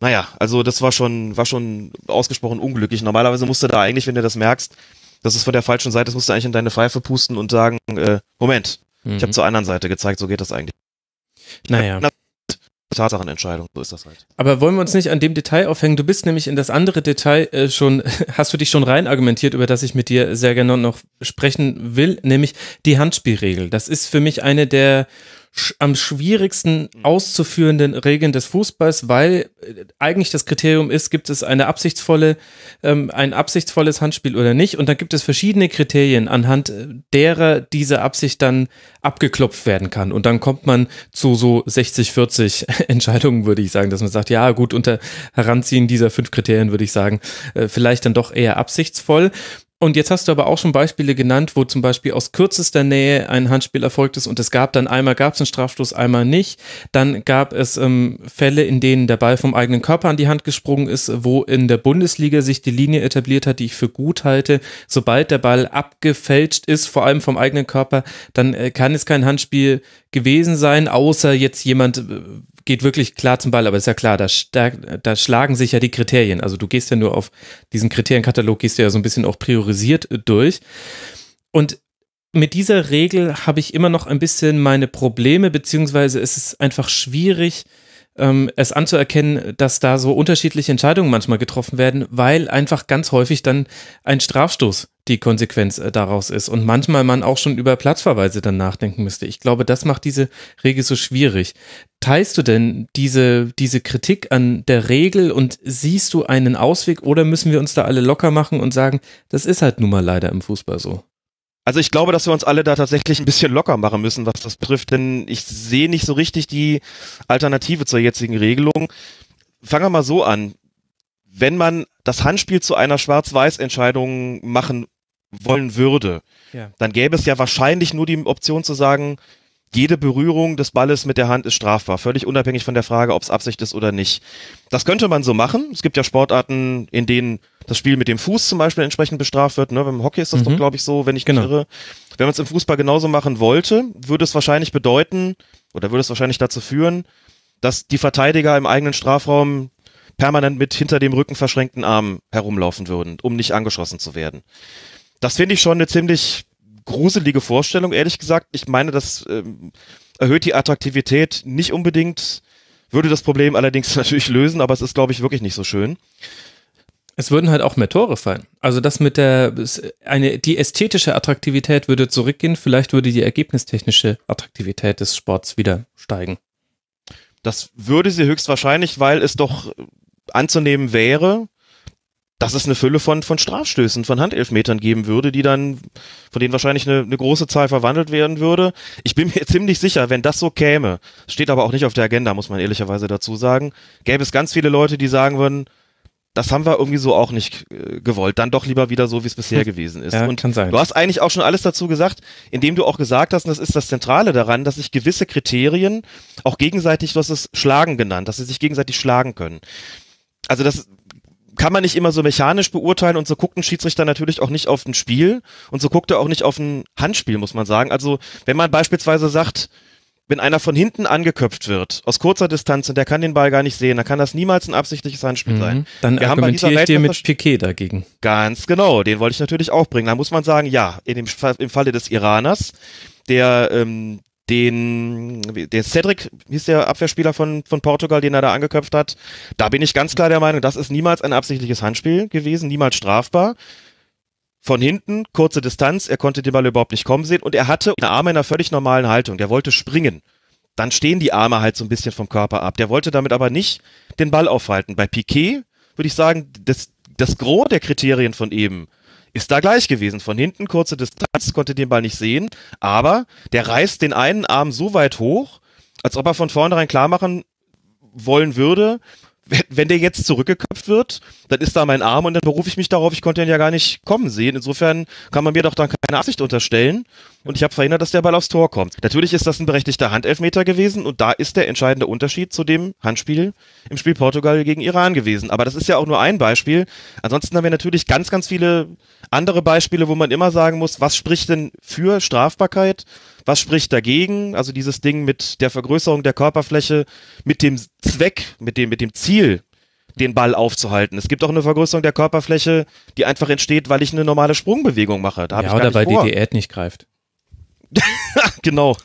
Speaker 2: Naja, also das war schon, war schon ausgesprochen unglücklich. Normalerweise musst du da eigentlich, wenn du das merkst, das ist von der falschen Seite, das musst du eigentlich in deine Pfeife pusten und sagen, äh, Moment, mhm. ich habe zur anderen Seite gezeigt, so geht das eigentlich naja. Tatsachenentscheidung, so ist das halt.
Speaker 1: Aber wollen wir uns nicht an dem Detail aufhängen? Du bist nämlich in das andere Detail äh, schon, [laughs] hast du dich schon rein argumentiert, über das ich mit dir sehr gerne noch sprechen will, nämlich die Handspielregel. Das ist für mich eine der am schwierigsten mhm. auszuführenden Regeln des Fußballs, weil äh, eigentlich das Kriterium ist, gibt es eine absichtsvolle, ähm, ein absichtsvolles Handspiel oder nicht. Und dann gibt es verschiedene Kriterien, anhand äh, derer diese Absicht dann abgeklopft werden kann. Und dann kommt man zu so 60, 40 [laughs] Entscheidungen, würde ich sagen, dass man sagt, ja gut, unter Heranziehen dieser fünf Kriterien würde ich sagen, äh, vielleicht dann doch eher absichtsvoll. Und jetzt hast du aber auch schon Beispiele genannt, wo zum Beispiel aus kürzester Nähe ein Handspiel erfolgt ist und es gab dann einmal gab es einen Strafstoß, einmal nicht. Dann gab es ähm, Fälle, in denen der Ball vom eigenen Körper an die Hand gesprungen ist, wo in der Bundesliga sich die Linie etabliert hat, die ich für gut halte. Sobald der Ball abgefälscht ist, vor allem vom eigenen Körper, dann äh, kann es kein Handspiel gewesen sein, außer jetzt jemand äh, geht wirklich klar zum Ball, aber ist ja klar, da, da, schlagen sich ja die Kriterien. Also du gehst ja nur auf diesen Kriterienkatalog, gehst du ja so ein bisschen auch priorisiert äh, durch. Und mit dieser Regel habe ich immer noch ein bisschen meine Probleme, beziehungsweise es ist einfach schwierig, ähm, es anzuerkennen, dass da so unterschiedliche Entscheidungen manchmal getroffen werden, weil einfach ganz häufig dann ein Strafstoß die Konsequenz äh, daraus ist und manchmal man auch schon über Platzverweise dann nachdenken müsste. Ich glaube, das macht diese Regel so schwierig. Teilst du denn diese, diese Kritik an der Regel und siehst du einen Ausweg oder müssen wir uns da alle locker machen und sagen, das ist halt nun mal leider im Fußball so?
Speaker 2: Also ich glaube, dass wir uns
Speaker 1: alle da tatsächlich
Speaker 2: ein bisschen locker machen müssen, was das betrifft, denn ich sehe nicht so richtig die Alternative zur jetzigen Regelung. Fangen wir mal so an. Wenn man das Handspiel zu einer Schwarz-Weiß-Entscheidung machen wollen würde, ja. dann gäbe es ja wahrscheinlich nur die Option zu sagen, jede Berührung des Balles mit der Hand ist strafbar, völlig unabhängig von der Frage, ob es Absicht ist oder nicht. Das könnte man so machen. Es gibt ja Sportarten, in denen das Spiel mit dem Fuß zum Beispiel entsprechend bestraft wird. Ne? Beim Hockey ist das mhm. doch, glaube ich, so, wenn ich genau. irre. Wenn man es im Fußball genauso machen wollte, würde es wahrscheinlich bedeuten oder würde es wahrscheinlich dazu führen, dass die Verteidiger im eigenen Strafraum permanent mit hinter dem Rücken verschränkten Armen herumlaufen würden, um nicht angeschossen zu werden. Das finde ich schon eine ziemlich gruselige Vorstellung, ehrlich gesagt. Ich meine, das ähm, erhöht die Attraktivität nicht unbedingt, würde das
Speaker 1: Problem allerdings [laughs] natürlich lösen, aber es ist, glaube ich, wirklich nicht so schön. Es würden halt auch mehr Tore fallen. Also das mit der eine die ästhetische Attraktivität würde zurückgehen, vielleicht würde die ergebnistechnische Attraktivität des Sports wieder steigen. Das würde sie
Speaker 2: höchstwahrscheinlich, weil es doch anzunehmen wäre, dass es eine Fülle von, von Strafstößen, von Handelfmetern geben würde, die dann, von denen wahrscheinlich eine, eine große Zahl verwandelt werden würde. Ich bin mir [laughs] ziemlich sicher, wenn das so käme, steht aber auch nicht auf der Agenda, muss man ehrlicherweise dazu sagen, gäbe es ganz viele Leute, die sagen würden, das haben wir irgendwie so auch nicht äh, gewollt. Dann doch lieber wieder so, wie es bisher hm. gewesen ist. Ja, und kann sein. du hast eigentlich auch schon alles dazu gesagt, indem du auch gesagt hast, und das ist das Zentrale daran, dass sich gewisse Kriterien auch gegenseitig, du hast es Schlagen genannt, dass sie sich gegenseitig schlagen können. Also das kann man nicht immer so mechanisch beurteilen und so guckt ein Schiedsrichter natürlich auch nicht auf ein Spiel und so guckt er auch nicht auf ein Handspiel, muss man sagen. Also wenn man beispielsweise sagt, wenn einer von hinten angeköpft wird, aus kurzer Distanz und der kann den Ball gar nicht sehen, dann kann das niemals ein absichtliches Handspiel mhm. sein. Dann Wir argumentiere ich dir mit
Speaker 1: Piquet dagegen.
Speaker 2: Ganz genau, den wollte ich natürlich auch bringen. Da muss man sagen, ja, in dem, im Falle des Iraners, der ähm, den, der Cedric hieß der Abwehrspieler von, von Portugal, den er da angeköpft hat. Da bin ich ganz klar der Meinung, das ist niemals ein absichtliches Handspiel gewesen, niemals strafbar. Von hinten, kurze Distanz, er konnte den Ball überhaupt nicht kommen sehen und er hatte eine Arme in einer völlig normalen Haltung. Der wollte springen. Dann stehen die Arme halt so ein bisschen vom Körper ab. Der wollte damit aber nicht den Ball aufhalten. Bei Piquet würde ich sagen, das, das Gros der Kriterien von eben, ist da gleich gewesen. Von hinten kurze Distanz, konnte den Ball nicht sehen, aber der reißt den einen Arm so weit hoch, als ob er von vornherein klar machen wollen würde, wenn der jetzt zurückgeköpft wird, dann ist da mein Arm und dann berufe ich mich darauf, ich konnte ihn ja gar nicht kommen sehen. Insofern kann man mir doch dann keine Absicht unterstellen und ich habe verhindert, dass der Ball aufs Tor kommt. Natürlich ist das ein berechtigter Handelfmeter gewesen und da ist der entscheidende Unterschied zu dem Handspiel im Spiel Portugal gegen Iran gewesen. Aber das ist ja auch nur ein Beispiel. Ansonsten haben wir natürlich ganz, ganz viele andere Beispiele, wo man immer sagen muss, was spricht denn für Strafbarkeit was spricht dagegen? Also dieses Ding mit der Vergrößerung der Körperfläche, mit dem Zweck, mit dem, mit dem Ziel, den Ball aufzuhalten. Es gibt auch eine Vergrößerung der Körperfläche, die einfach entsteht, weil ich eine normale Sprungbewegung mache. Da ja, oder weil vor. die
Speaker 1: Diät nicht greift.
Speaker 2: [laughs] genau.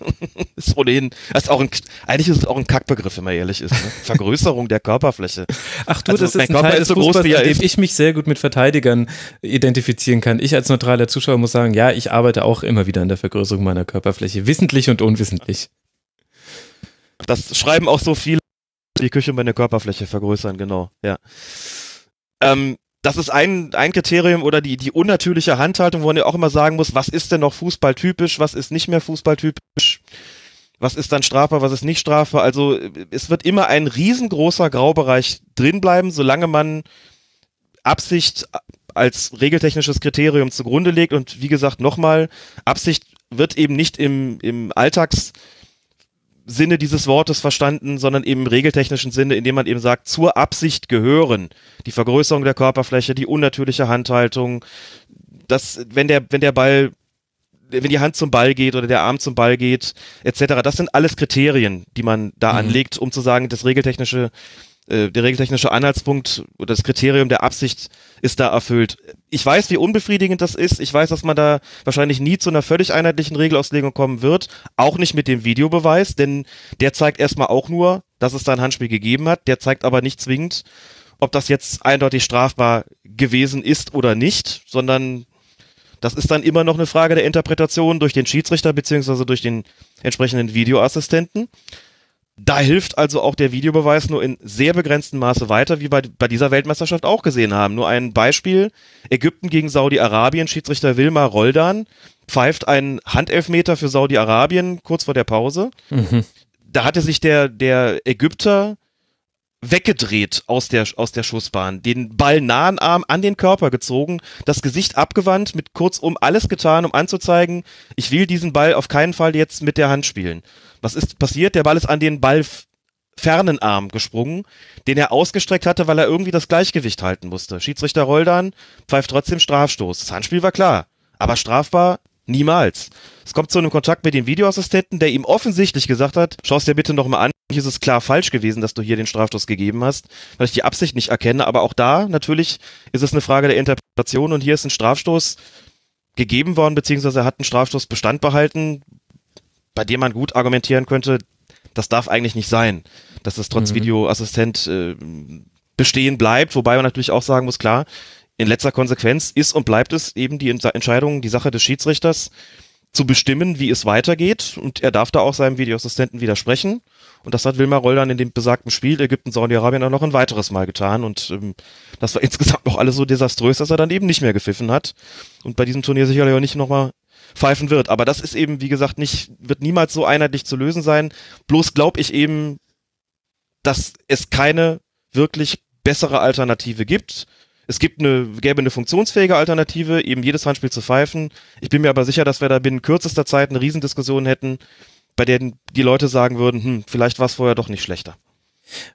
Speaker 2: ist ohnehin. Ist auch ein, eigentlich ist es auch ein Kackbegriff, wenn man ehrlich ist. Ne?
Speaker 1: Vergrößerung der Körperfläche. Ach du, also, das ist ein Körper Teil ist so groß, wie er ist. ich mich sehr gut mit Verteidigern identifizieren kann. Ich als neutraler Zuschauer muss sagen, ja, ich arbeite auch immer wieder an der Vergrößerung meiner Körperfläche, wissentlich und unwissentlich. Das schreiben auch so viele, die
Speaker 2: Küche meine Körperfläche vergrößern, genau. Ja. Ähm, das ist ein, ein Kriterium oder die, die unnatürliche Handhaltung, wo man ja auch immer sagen muss, was ist denn noch fußballtypisch, was ist nicht mehr fußballtypisch, was ist dann strafbar, was ist nicht strafbar. Also es wird immer ein riesengroßer Graubereich drinbleiben, solange man Absicht als regeltechnisches Kriterium zugrunde legt. Und wie gesagt, nochmal, Absicht wird eben nicht im, im Alltags- Sinne dieses Wortes verstanden, sondern eben im regeltechnischen Sinne, indem man eben sagt, zur Absicht gehören die Vergrößerung der Körperfläche, die unnatürliche Handhaltung, dass wenn der, wenn der Ball wenn die Hand zum Ball geht oder der Arm zum Ball geht, etc. Das sind alles Kriterien, die man da mhm. anlegt, um zu sagen, das regeltechnische äh, der regeltechnische Anhaltspunkt oder das Kriterium der Absicht ist da erfüllt. Ich weiß, wie unbefriedigend das ist. Ich weiß, dass man da wahrscheinlich nie zu einer völlig einheitlichen Regelauslegung kommen wird. Auch nicht mit dem Videobeweis, denn der zeigt erstmal auch nur, dass es da ein Handspiel gegeben hat. Der zeigt aber nicht zwingend, ob das jetzt eindeutig strafbar gewesen ist oder nicht, sondern das ist dann immer noch eine Frage der Interpretation durch den Schiedsrichter beziehungsweise durch den entsprechenden Videoassistenten. Da hilft also auch der Videobeweis nur in sehr begrenztem Maße weiter, wie wir bei, dieser Weltmeisterschaft auch gesehen haben. Nur ein Beispiel, Ägypten gegen Saudi-Arabien, Schiedsrichter Wilmar Roldan pfeift einen Handelfmeter für Saudi-Arabien kurz vor der Pause. Mhm. Da hatte sich der, der Ägypter weggedreht aus der, aus der Schussbahn, den ballnahen Arm an den Körper gezogen, das Gesicht abgewandt, mit kurzum alles getan, um anzuzeigen, ich will diesen Ball auf keinen Fall jetzt mit der Hand spielen. Was ist passiert? Der Ball ist an den Ball Arm gesprungen, den er ausgestreckt hatte, weil er irgendwie das Gleichgewicht halten musste. Schiedsrichter Roldan pfeift trotzdem Strafstoß. Das Handspiel war klar, aber strafbar niemals. Es kommt zu einem Kontakt mit dem Videoassistenten, der ihm offensichtlich gesagt hat, schau es dir bitte nochmal an. Hier ist es klar falsch gewesen, dass du hier den Strafstoß gegeben hast, weil ich die Absicht nicht erkenne. Aber auch da, natürlich, ist es eine Frage der Interpretation und hier ist ein Strafstoß gegeben worden, beziehungsweise er hat einen Strafstoß Bestand behalten, bei dem man gut argumentieren könnte, das darf eigentlich nicht sein, dass es trotz mhm. Videoassistent äh, bestehen bleibt, wobei man natürlich auch sagen muss, klar, in letzter Konsequenz ist und bleibt es eben die Entscheidung, die Sache des Schiedsrichters zu bestimmen, wie es weitergeht. Und er darf da auch seinem Videoassistenten widersprechen. Und das hat Wilmar Roll dann in dem besagten Spiel Ägypten, Saudi-Arabien dann noch ein weiteres Mal getan. Und ähm, das war [laughs] insgesamt noch alles so desaströs, dass er dann eben nicht mehr gepfiffen hat. Und bei diesem Turnier sicherlich auch nicht nochmal pfeifen wird. Aber das ist eben, wie gesagt, nicht, wird niemals so einheitlich zu lösen sein. Bloß glaube ich eben, dass es keine wirklich bessere Alternative gibt. Es gibt eine, gäbe eine funktionsfähige Alternative, eben jedes Handspiel zu pfeifen. Ich bin mir aber sicher, dass wir da binnen kürzester Zeit eine Riesendiskussion hätten, bei der die Leute sagen würden, hm, vielleicht war es vorher doch nicht schlechter.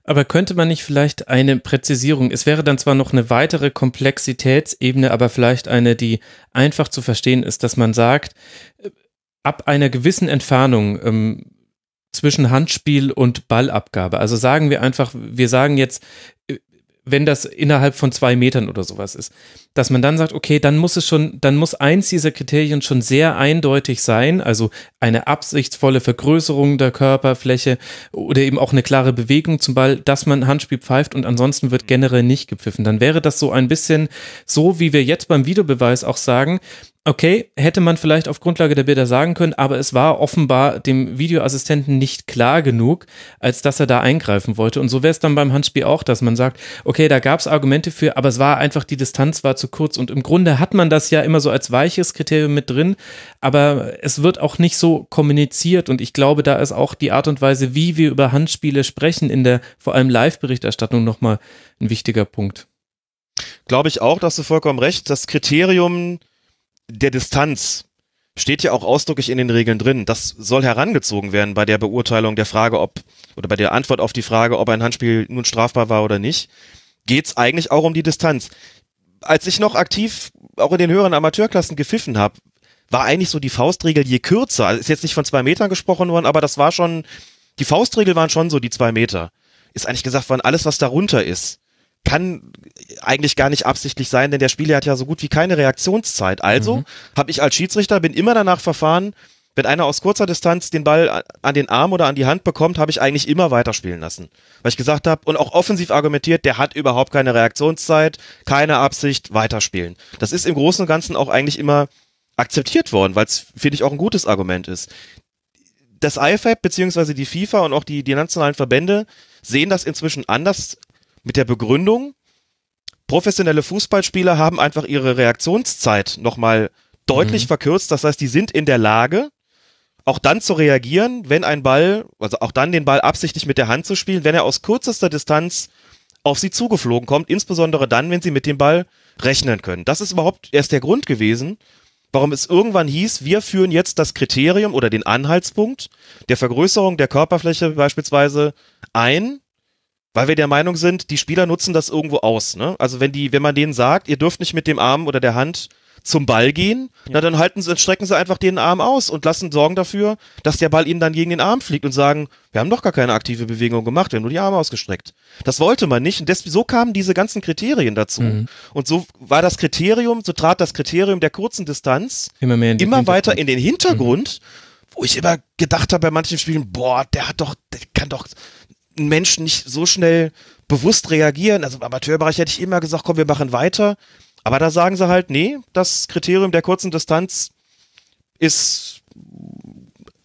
Speaker 1: Aber könnte man nicht vielleicht eine Präzisierung, es wäre dann zwar noch eine weitere Komplexitätsebene, aber vielleicht eine, die einfach zu verstehen ist, dass man sagt, äh, ab einer gewissen Entfernung ähm, zwischen Handspiel und Ballabgabe. Also sagen wir einfach, wir sagen jetzt, äh, wenn das innerhalb von zwei Metern oder sowas ist. Dass man dann sagt, okay, dann muss es schon, dann muss eins dieser Kriterien schon sehr eindeutig sein, also eine absichtsvolle Vergrößerung der Körperfläche oder eben auch eine klare Bewegung zum Ball, dass man Handspiel pfeift und ansonsten wird generell nicht gepfiffen. Dann wäre das so ein bisschen so, wie wir jetzt beim Videobeweis auch sagen, okay, hätte man vielleicht auf Grundlage der Bilder sagen können, aber es war offenbar dem Videoassistenten nicht klar genug, als dass er da eingreifen wollte. Und so wäre es dann beim Handspiel auch, dass man sagt, okay, da gab es Argumente für, aber es war einfach, die Distanz war zu kurz. Und im Grunde hat man das ja immer so als weiches Kriterium mit drin, aber es wird auch nicht so kommuniziert. Und ich glaube, da ist auch die Art und Weise, wie wir über Handspiele sprechen, in der vor allem Live-Berichterstattung nochmal ein wichtiger Punkt.
Speaker 2: Glaube ich auch, dass du vollkommen recht. Das Kriterium der Distanz steht ja auch ausdrücklich in den Regeln drin. Das soll herangezogen werden bei der Beurteilung der Frage, ob oder bei der Antwort auf die Frage, ob ein Handspiel nun strafbar war oder nicht. Geht es eigentlich auch um die Distanz? Als ich noch aktiv auch in den höheren Amateurklassen gepfiffen habe, war eigentlich so die Faustregel je kürzer. Also ist jetzt nicht von zwei Metern gesprochen worden, aber das war schon, die Faustregel waren schon so die zwei Meter. Ist eigentlich gesagt worden, alles, was darunter ist, kann, eigentlich gar nicht absichtlich sein, denn der Spieler hat ja so gut wie keine Reaktionszeit. Also mhm. habe ich als Schiedsrichter, bin immer danach verfahren, wenn einer aus kurzer Distanz den Ball an den Arm oder an die Hand bekommt, habe ich eigentlich immer weiterspielen lassen. Weil ich gesagt habe und auch offensiv argumentiert, der hat überhaupt keine Reaktionszeit, keine Absicht, weiterspielen. Das ist im Großen und Ganzen auch eigentlich immer akzeptiert worden, weil es, finde ich, auch ein gutes Argument ist. Das IFAB beziehungsweise die FIFA und auch die, die nationalen Verbände sehen das inzwischen anders mit der Begründung, professionelle Fußballspieler haben einfach ihre Reaktionszeit nochmal deutlich mhm. verkürzt. Das heißt, die sind in der Lage, auch dann zu reagieren, wenn ein Ball, also auch dann den Ball absichtlich mit der Hand zu spielen, wenn er aus kürzester Distanz auf sie zugeflogen kommt, insbesondere dann, wenn sie mit dem Ball rechnen können. Das ist überhaupt erst der Grund gewesen, warum es irgendwann hieß, wir führen jetzt das Kriterium oder den Anhaltspunkt der Vergrößerung der Körperfläche beispielsweise ein, weil wir der Meinung sind, die Spieler nutzen das irgendwo aus. Ne? Also wenn die, wenn man denen sagt, ihr dürft nicht mit dem Arm oder der Hand zum Ball gehen, ja. na dann halten sie, strecken sie einfach den Arm aus und lassen sorgen dafür, dass der Ball ihnen dann gegen den Arm fliegt und sagen, wir haben doch gar keine aktive Bewegung gemacht, wir haben nur die Arme ausgestreckt. Das wollte man nicht und des, so kamen diese ganzen Kriterien dazu. Mhm. Und so war das Kriterium, so trat das Kriterium der kurzen Distanz immer, mehr in immer weiter in den Hintergrund, mhm. wo ich immer gedacht habe bei manchen Spielen, boah, der hat doch, der kann doch Menschen nicht so schnell bewusst reagieren. Also im Amateurbereich hätte ich immer gesagt, komm, wir machen weiter. Aber da sagen sie halt, nee, das Kriterium der kurzen Distanz ist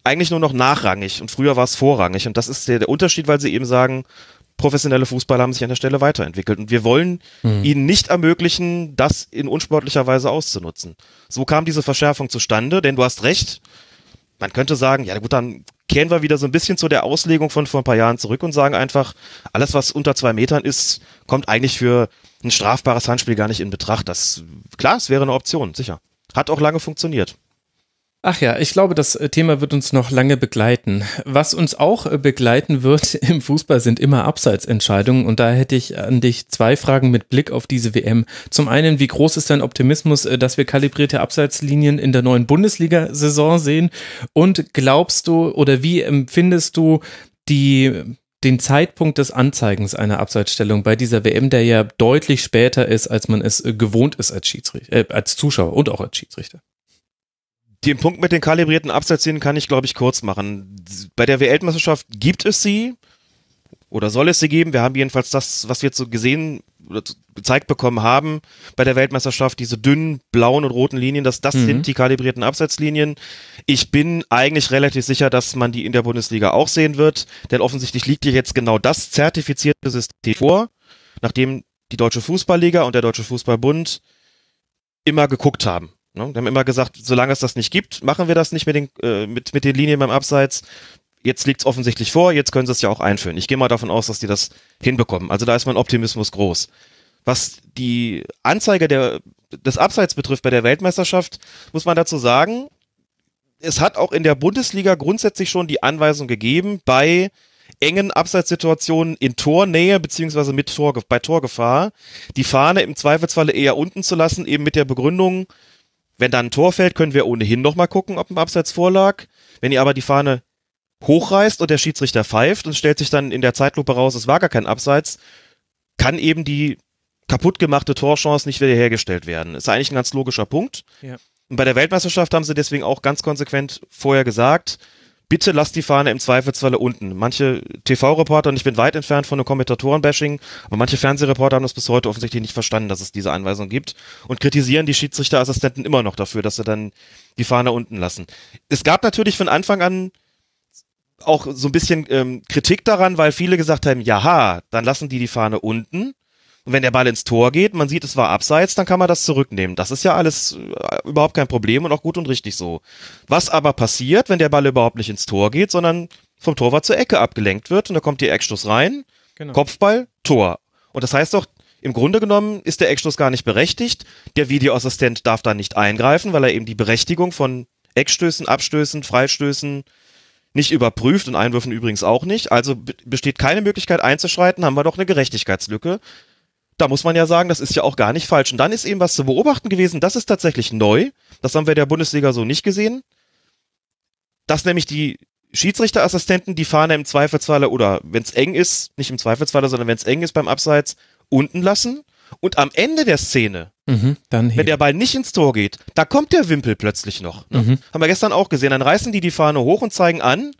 Speaker 2: eigentlich nur noch nachrangig und früher war es vorrangig. Und das ist der, der Unterschied, weil sie eben sagen, professionelle Fußballer haben sich an der Stelle weiterentwickelt und wir wollen mhm. ihnen nicht ermöglichen, das in unsportlicher Weise auszunutzen. So kam diese Verschärfung zustande, denn du hast recht. Man könnte sagen, ja gut, dann kehren wir wieder so ein bisschen zu der Auslegung von vor ein paar Jahren zurück und sagen einfach, alles, was unter zwei Metern ist, kommt eigentlich für ein strafbares Handspiel gar nicht in Betracht. Das, klar,
Speaker 1: es wäre eine Option, sicher. Hat auch lange funktioniert. Ach ja, ich glaube, das äh, Thema wird uns noch lange begleiten. Was uns auch äh, begleiten wird [laughs] im Fußball sind immer Abseitsentscheidungen und da hätte ich an dich zwei Fragen mit Blick auf diese WM. Zum einen, wie groß ist dein Optimismus, äh, dass wir kalibrierte Abseitslinien in der neuen Bundesliga-Saison sehen? Und glaubst du oder wie empfindest du die den Zeitpunkt des Anzeigens einer Abseitsstellung bei dieser WM, der ja deutlich später ist, als man es gewohnt ist als Schiedsrichter, äh, als Zuschauer und auch als Schiedsrichter den Punkt mit den kalibrierten Abseitslinien kann ich, glaube ich,
Speaker 2: kurz machen. Bei der Weltmeisterschaft gibt es sie oder soll es sie geben. Wir haben jedenfalls das, was wir zu gesehen oder gezeigt bekommen haben bei der Weltmeisterschaft, diese dünnen blauen und roten Linien, dass das mhm. sind die kalibrierten Abseitslinien. Ich bin eigentlich relativ sicher, dass man die in der Bundesliga auch sehen wird, denn offensichtlich liegt hier jetzt genau das zertifizierte System vor, nachdem die Deutsche Fußballliga und der Deutsche Fußballbund immer geguckt haben. Ne? Wir haben immer gesagt, solange es das nicht gibt, machen wir das nicht mit den, äh, mit, mit den Linien beim Abseits. Jetzt liegt es offensichtlich vor, jetzt können sie es ja auch einführen. Ich gehe mal davon aus, dass die das hinbekommen. Also da ist mein Optimismus groß. Was die Anzeige der, des Abseits betrifft bei der Weltmeisterschaft, muss man dazu sagen, es hat auch in der Bundesliga grundsätzlich schon die Anweisung gegeben, bei engen Abseitssituationen in Tornähe bzw. Tor, bei Torgefahr die Fahne im Zweifelsfalle eher unten zu lassen, eben mit der Begründung, wenn da ein Tor fällt, können wir ohnehin nochmal gucken, ob ein Abseits vorlag. Wenn ihr aber die Fahne hochreißt und der Schiedsrichter pfeift und stellt sich dann in der Zeitlupe raus, es war gar kein Abseits, kann eben die kaputt gemachte Torchance nicht wiederhergestellt werden. Ist eigentlich ein ganz logischer Punkt. Ja. Und bei der Weltmeisterschaft haben sie deswegen auch ganz konsequent vorher gesagt, bitte lasst die Fahne im Zweifelsfalle unten. Manche TV-Reporter, und ich bin weit entfernt von einem Kommentatoren-Bashing, aber manche Fernsehreporter haben das bis heute offensichtlich nicht verstanden, dass es diese Anweisung gibt und kritisieren die Schiedsrichterassistenten immer noch dafür, dass sie dann die Fahne unten lassen. Es gab natürlich von Anfang an auch so ein bisschen ähm, Kritik daran, weil viele gesagt haben, jaha, dann lassen die die Fahne unten und wenn der Ball ins Tor geht, man sieht, es war abseits, dann kann man das zurücknehmen. Das ist ja alles äh, überhaupt kein Problem und auch gut und richtig so. Was aber passiert, wenn der Ball überhaupt nicht ins Tor geht, sondern vom Torwart zur Ecke abgelenkt wird und da kommt der Eckstoß rein, genau. Kopfball, Tor. Und das heißt doch, im Grunde genommen ist der Eckstoß gar nicht berechtigt. Der Videoassistent darf da nicht eingreifen, weil er eben die Berechtigung von Eckstößen, Abstößen, Freistößen nicht überprüft und Einwürfen übrigens auch nicht. Also besteht keine Möglichkeit einzuschreiten, haben wir doch eine Gerechtigkeitslücke da muss man ja sagen, das ist ja auch gar nicht falsch. Und dann ist eben was zu beobachten gewesen, das ist tatsächlich neu. Das haben wir der Bundesliga so nicht gesehen. Dass nämlich die Schiedsrichterassistenten die Fahne im Zweifelsfall oder wenn es eng ist, nicht im Zweifelsfall, sondern wenn es eng ist beim Abseits, unten lassen. Und am Ende der Szene, mhm, wenn der Ball nicht ins Tor geht, da kommt der Wimpel plötzlich noch. Ne? Mhm. Haben wir gestern auch gesehen. Dann reißen die die Fahne hoch und zeigen an,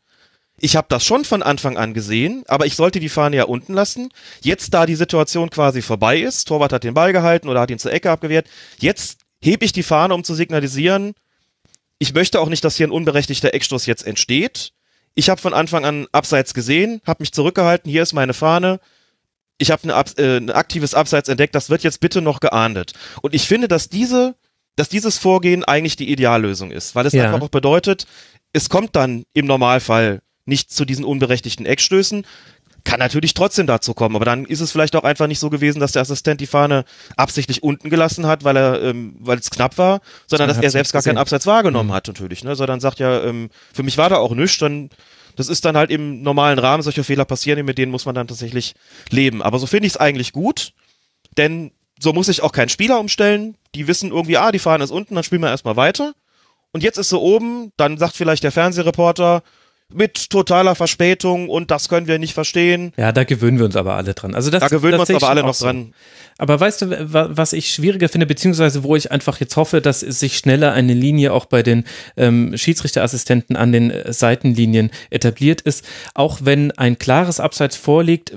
Speaker 2: ich habe das schon von Anfang an gesehen, aber ich sollte die Fahne ja unten lassen. Jetzt, da die Situation quasi vorbei ist, Torwart hat den Ball gehalten oder hat ihn zur Ecke abgewehrt, jetzt hebe ich die Fahne, um zu signalisieren, ich möchte auch nicht, dass hier ein unberechtigter Eckstoß jetzt entsteht. Ich habe von Anfang an abseits gesehen, habe mich zurückgehalten, hier ist meine Fahne. Ich habe äh, ein aktives Abseits entdeckt, das wird jetzt bitte noch geahndet. Und ich finde, dass diese, dass dieses Vorgehen eigentlich die Ideallösung ist, weil es ja. einfach auch bedeutet, es kommt dann im Normalfall nicht zu diesen unberechtigten Eckstößen. Kann natürlich trotzdem dazu kommen, aber dann ist es vielleicht auch einfach nicht so gewesen, dass der Assistent die Fahne absichtlich unten gelassen hat, weil er, ähm, weil es knapp war, sondern dass er selbst gar keinen Abseits wahrgenommen mhm. hat natürlich. Ne? Sondern sagt ja, ähm, für mich war da auch nichts, dann das ist dann halt im normalen Rahmen, solche Fehler passieren, mit denen muss man dann tatsächlich leben. Aber so finde ich es eigentlich gut, denn so muss ich auch keinen Spieler umstellen. Die wissen irgendwie, ah, die Fahne ist unten, dann spielen wir erstmal weiter. Und jetzt ist sie oben, dann sagt vielleicht der Fernsehreporter, mit totaler Verspätung und das können wir nicht verstehen.
Speaker 1: Ja, da gewöhnen wir uns aber alle dran. Also das, da gewöhnen das wir uns aber alle noch dran. Aber weißt du, was ich schwieriger finde, beziehungsweise wo ich einfach jetzt hoffe, dass sich schneller eine Linie auch bei den ähm, Schiedsrichterassistenten an den äh, Seitenlinien etabliert ist, auch wenn ein klares Abseits vorliegt,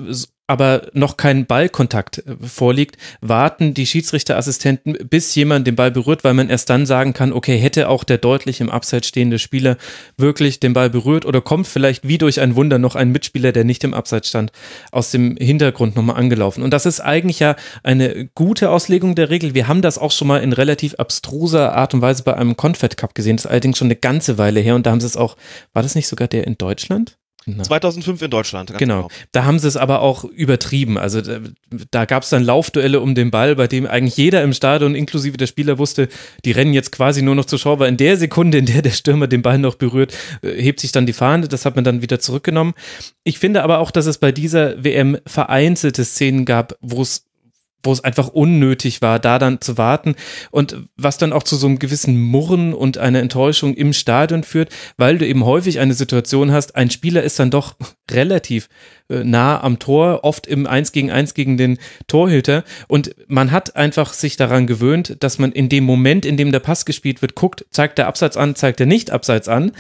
Speaker 1: aber noch kein Ballkontakt äh, vorliegt, warten die Schiedsrichterassistenten, bis jemand den Ball berührt, weil man erst dann sagen kann, okay, hätte auch der deutlich im Abseits stehende Spieler wirklich den Ball berührt oder kommt vielleicht wie durch ein Wunder noch ein Mitspieler, der nicht im Abseits stand, aus dem Hintergrund nochmal angelaufen. Und das ist eigentlich ja eine gute Auslegung der Regel. Wir haben das auch schon mal in relativ abstruser Art und Weise bei einem Confed Cup gesehen. Das ist allerdings schon eine ganze Weile her und da haben sie es auch, war das nicht sogar der in Deutschland? Na. 2005 in Deutschland. Genau. genau. Da haben sie es aber auch übertrieben. Also äh, da, da gab es dann Laufduelle um den Ball, bei dem eigentlich jeder im Stadion, inklusive der Spieler, wusste, die rennen jetzt quasi nur noch zur Schau, weil in der Sekunde, in der der Stürmer den Ball noch berührt, äh, hebt sich dann die Fahne. Das hat man dann wieder zurückgenommen. Ich finde aber auch, dass es bei dieser WM vereinzelte Szenen gab, wo es wo es einfach unnötig war, da dann zu warten und was dann auch zu so einem gewissen Murren und einer Enttäuschung im Stadion führt, weil du eben häufig eine Situation hast, ein Spieler ist dann doch [laughs] relativ äh, nah am Tor, oft im 1 gegen 1 gegen den Torhüter und man hat einfach sich daran gewöhnt, dass man in dem Moment, in dem der Pass gespielt wird, guckt, zeigt der Abseits an, zeigt der nicht Abseits an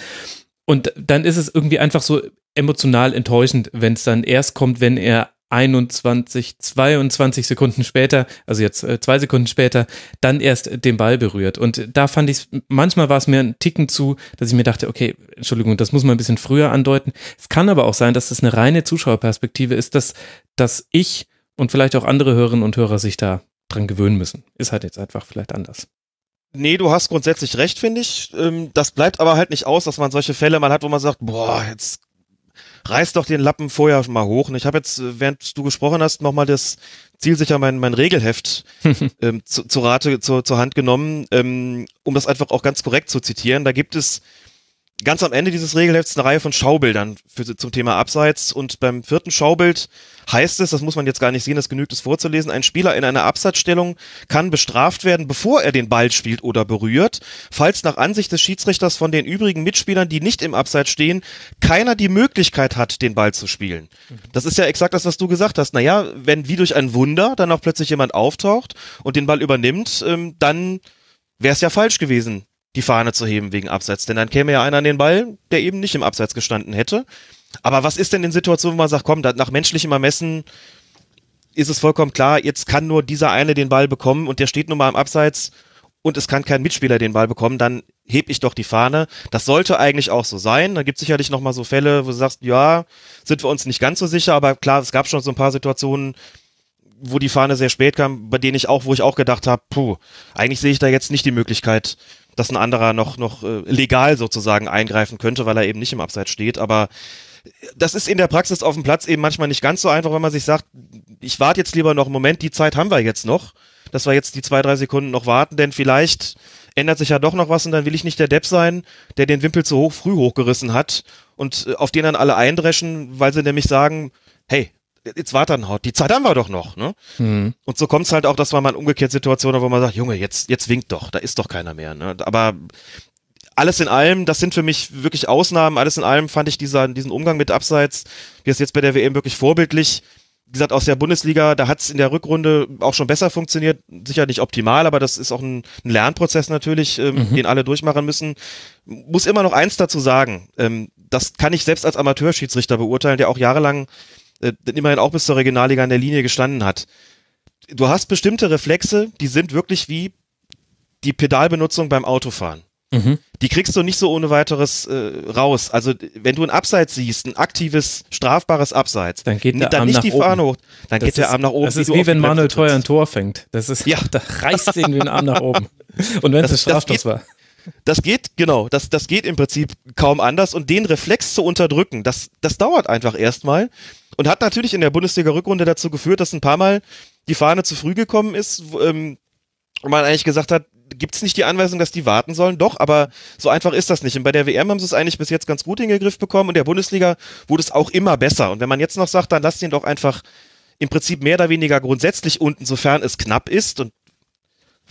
Speaker 1: und dann ist es irgendwie einfach so emotional enttäuschend, wenn es dann erst kommt, wenn er 21, 22 Sekunden später, also jetzt äh, zwei Sekunden später, dann erst den Ball berührt. Und da fand ich, manchmal war es mir ein Ticken zu, dass ich mir dachte, okay, Entschuldigung, das muss man ein bisschen früher andeuten. Es kann aber auch sein, dass das eine reine Zuschauerperspektive ist, dass, dass ich und vielleicht auch andere Hörerinnen und Hörer sich da dran gewöhnen müssen. Ist halt jetzt einfach vielleicht anders.
Speaker 2: Nee, du hast grundsätzlich recht, finde ich. Ähm, das bleibt aber halt nicht aus, dass man solche Fälle mal hat, wo man sagt, boah, jetzt reiß doch den Lappen vorher mal hoch. Und ich habe jetzt, äh, während du gesprochen hast, nochmal das zielsicher mein, mein Regelheft [laughs] ähm, zu, zu Rate, zu, zur Hand genommen, ähm, um das einfach auch ganz korrekt zu zitieren. Da gibt es ganz am Ende dieses Regelhefts eine Reihe von Schaubildern für, zum Thema Abseits. Und beim vierten Schaubild heißt es, das muss man jetzt gar nicht sehen, das genügt es vorzulesen, ein Spieler in einer Abseitsstellung kann bestraft werden, bevor er den Ball spielt oder berührt, falls nach Ansicht des Schiedsrichters von den übrigen Mitspielern, die nicht im Abseits stehen, keiner die Möglichkeit hat, den Ball zu spielen. Das ist ja exakt das, was du gesagt hast. Naja, wenn wie durch ein Wunder dann auch plötzlich jemand auftaucht und den Ball übernimmt, ähm, dann wäre es ja falsch gewesen, die Fahne zu heben wegen Abseits. Denn dann käme ja einer an den Ball, der eben nicht im Abseits gestanden hätte. Aber was ist denn in Situationen, wo man sagt, komm, nach menschlichem Ermessen ist es vollkommen klar, jetzt kann nur dieser eine den Ball bekommen und der steht nun mal im Abseits und es kann kein Mitspieler den Ball bekommen, dann heb ich doch die Fahne. Das sollte eigentlich auch so sein. Da gibt es sicherlich nochmal so Fälle, wo du sagst, ja, sind wir uns nicht ganz so sicher, aber klar, es gab schon so ein paar Situationen, wo die Fahne sehr spät kam, bei denen ich auch, wo ich auch gedacht habe, puh, eigentlich sehe ich da jetzt nicht die Möglichkeit, dass ein anderer noch, noch äh, legal sozusagen eingreifen könnte, weil er eben nicht im Abseits steht. Aber das ist in der Praxis auf dem Platz eben manchmal nicht ganz so einfach, wenn man sich sagt, ich warte jetzt lieber noch einen Moment, die Zeit haben wir jetzt noch, dass wir jetzt die zwei, drei Sekunden noch warten, denn vielleicht ändert sich ja doch noch was und dann will ich nicht der Depp sein, der den Wimpel zu hoch früh hochgerissen hat und äh, auf den dann alle eindreschen, weil sie nämlich sagen, hey, jetzt war dann halt, die Zeit haben wir doch noch, ne? Mhm. Und so kommt es halt auch, dass man mal in umgekehrten Situationen, wo man sagt, Junge, jetzt, jetzt winkt doch, da ist doch keiner mehr, ne? Aber alles in allem, das sind für mich wirklich Ausnahmen, alles in allem fand ich dieser, diesen Umgang mit Abseits, wie es jetzt bei der WM wirklich vorbildlich, wie gesagt, aus der Bundesliga, da hat es in der Rückrunde auch schon besser funktioniert. Sicher nicht optimal, aber das ist auch ein, ein Lernprozess natürlich, ähm, mhm. den alle durchmachen müssen. Muss immer noch eins dazu sagen. Ähm, das kann ich selbst als Amateurschiedsrichter beurteilen, der auch jahrelang äh, immerhin auch bis zur Regionalliga an der Linie gestanden hat. Du hast bestimmte Reflexe, die sind wirklich wie die Pedalbenutzung beim Autofahren. Mhm. Die kriegst du nicht so ohne weiteres äh, raus. Also wenn du ein Abseits siehst, ein aktives, strafbares Abseits, dann geht der dann Arm nicht nach die Fahne hoch, dann das geht ist, der Arm nach oben. Das ist wie, wenn Manuel
Speaker 1: Teuer ein Tor fängt. Das ist, ja. [laughs] da reißt irgendwie den Arm nach oben. Und wenn es ein Strafstoß war. Das geht, genau, das, das geht im Prinzip kaum anders und den Reflex
Speaker 2: zu unterdrücken, das, das dauert einfach erstmal und hat natürlich in der Bundesliga-Rückrunde dazu geführt, dass ein paar Mal die Fahne zu früh gekommen ist, ähm, und man eigentlich gesagt hat, gibt es nicht die Anweisung, dass die warten sollen? Doch, aber so einfach ist das nicht. Und bei der WM haben sie es eigentlich bis jetzt ganz gut in den Griff bekommen und der Bundesliga wurde es auch immer besser. Und wenn man jetzt noch sagt, dann lasst ihn doch einfach im Prinzip mehr oder weniger grundsätzlich unten, sofern es knapp ist. Und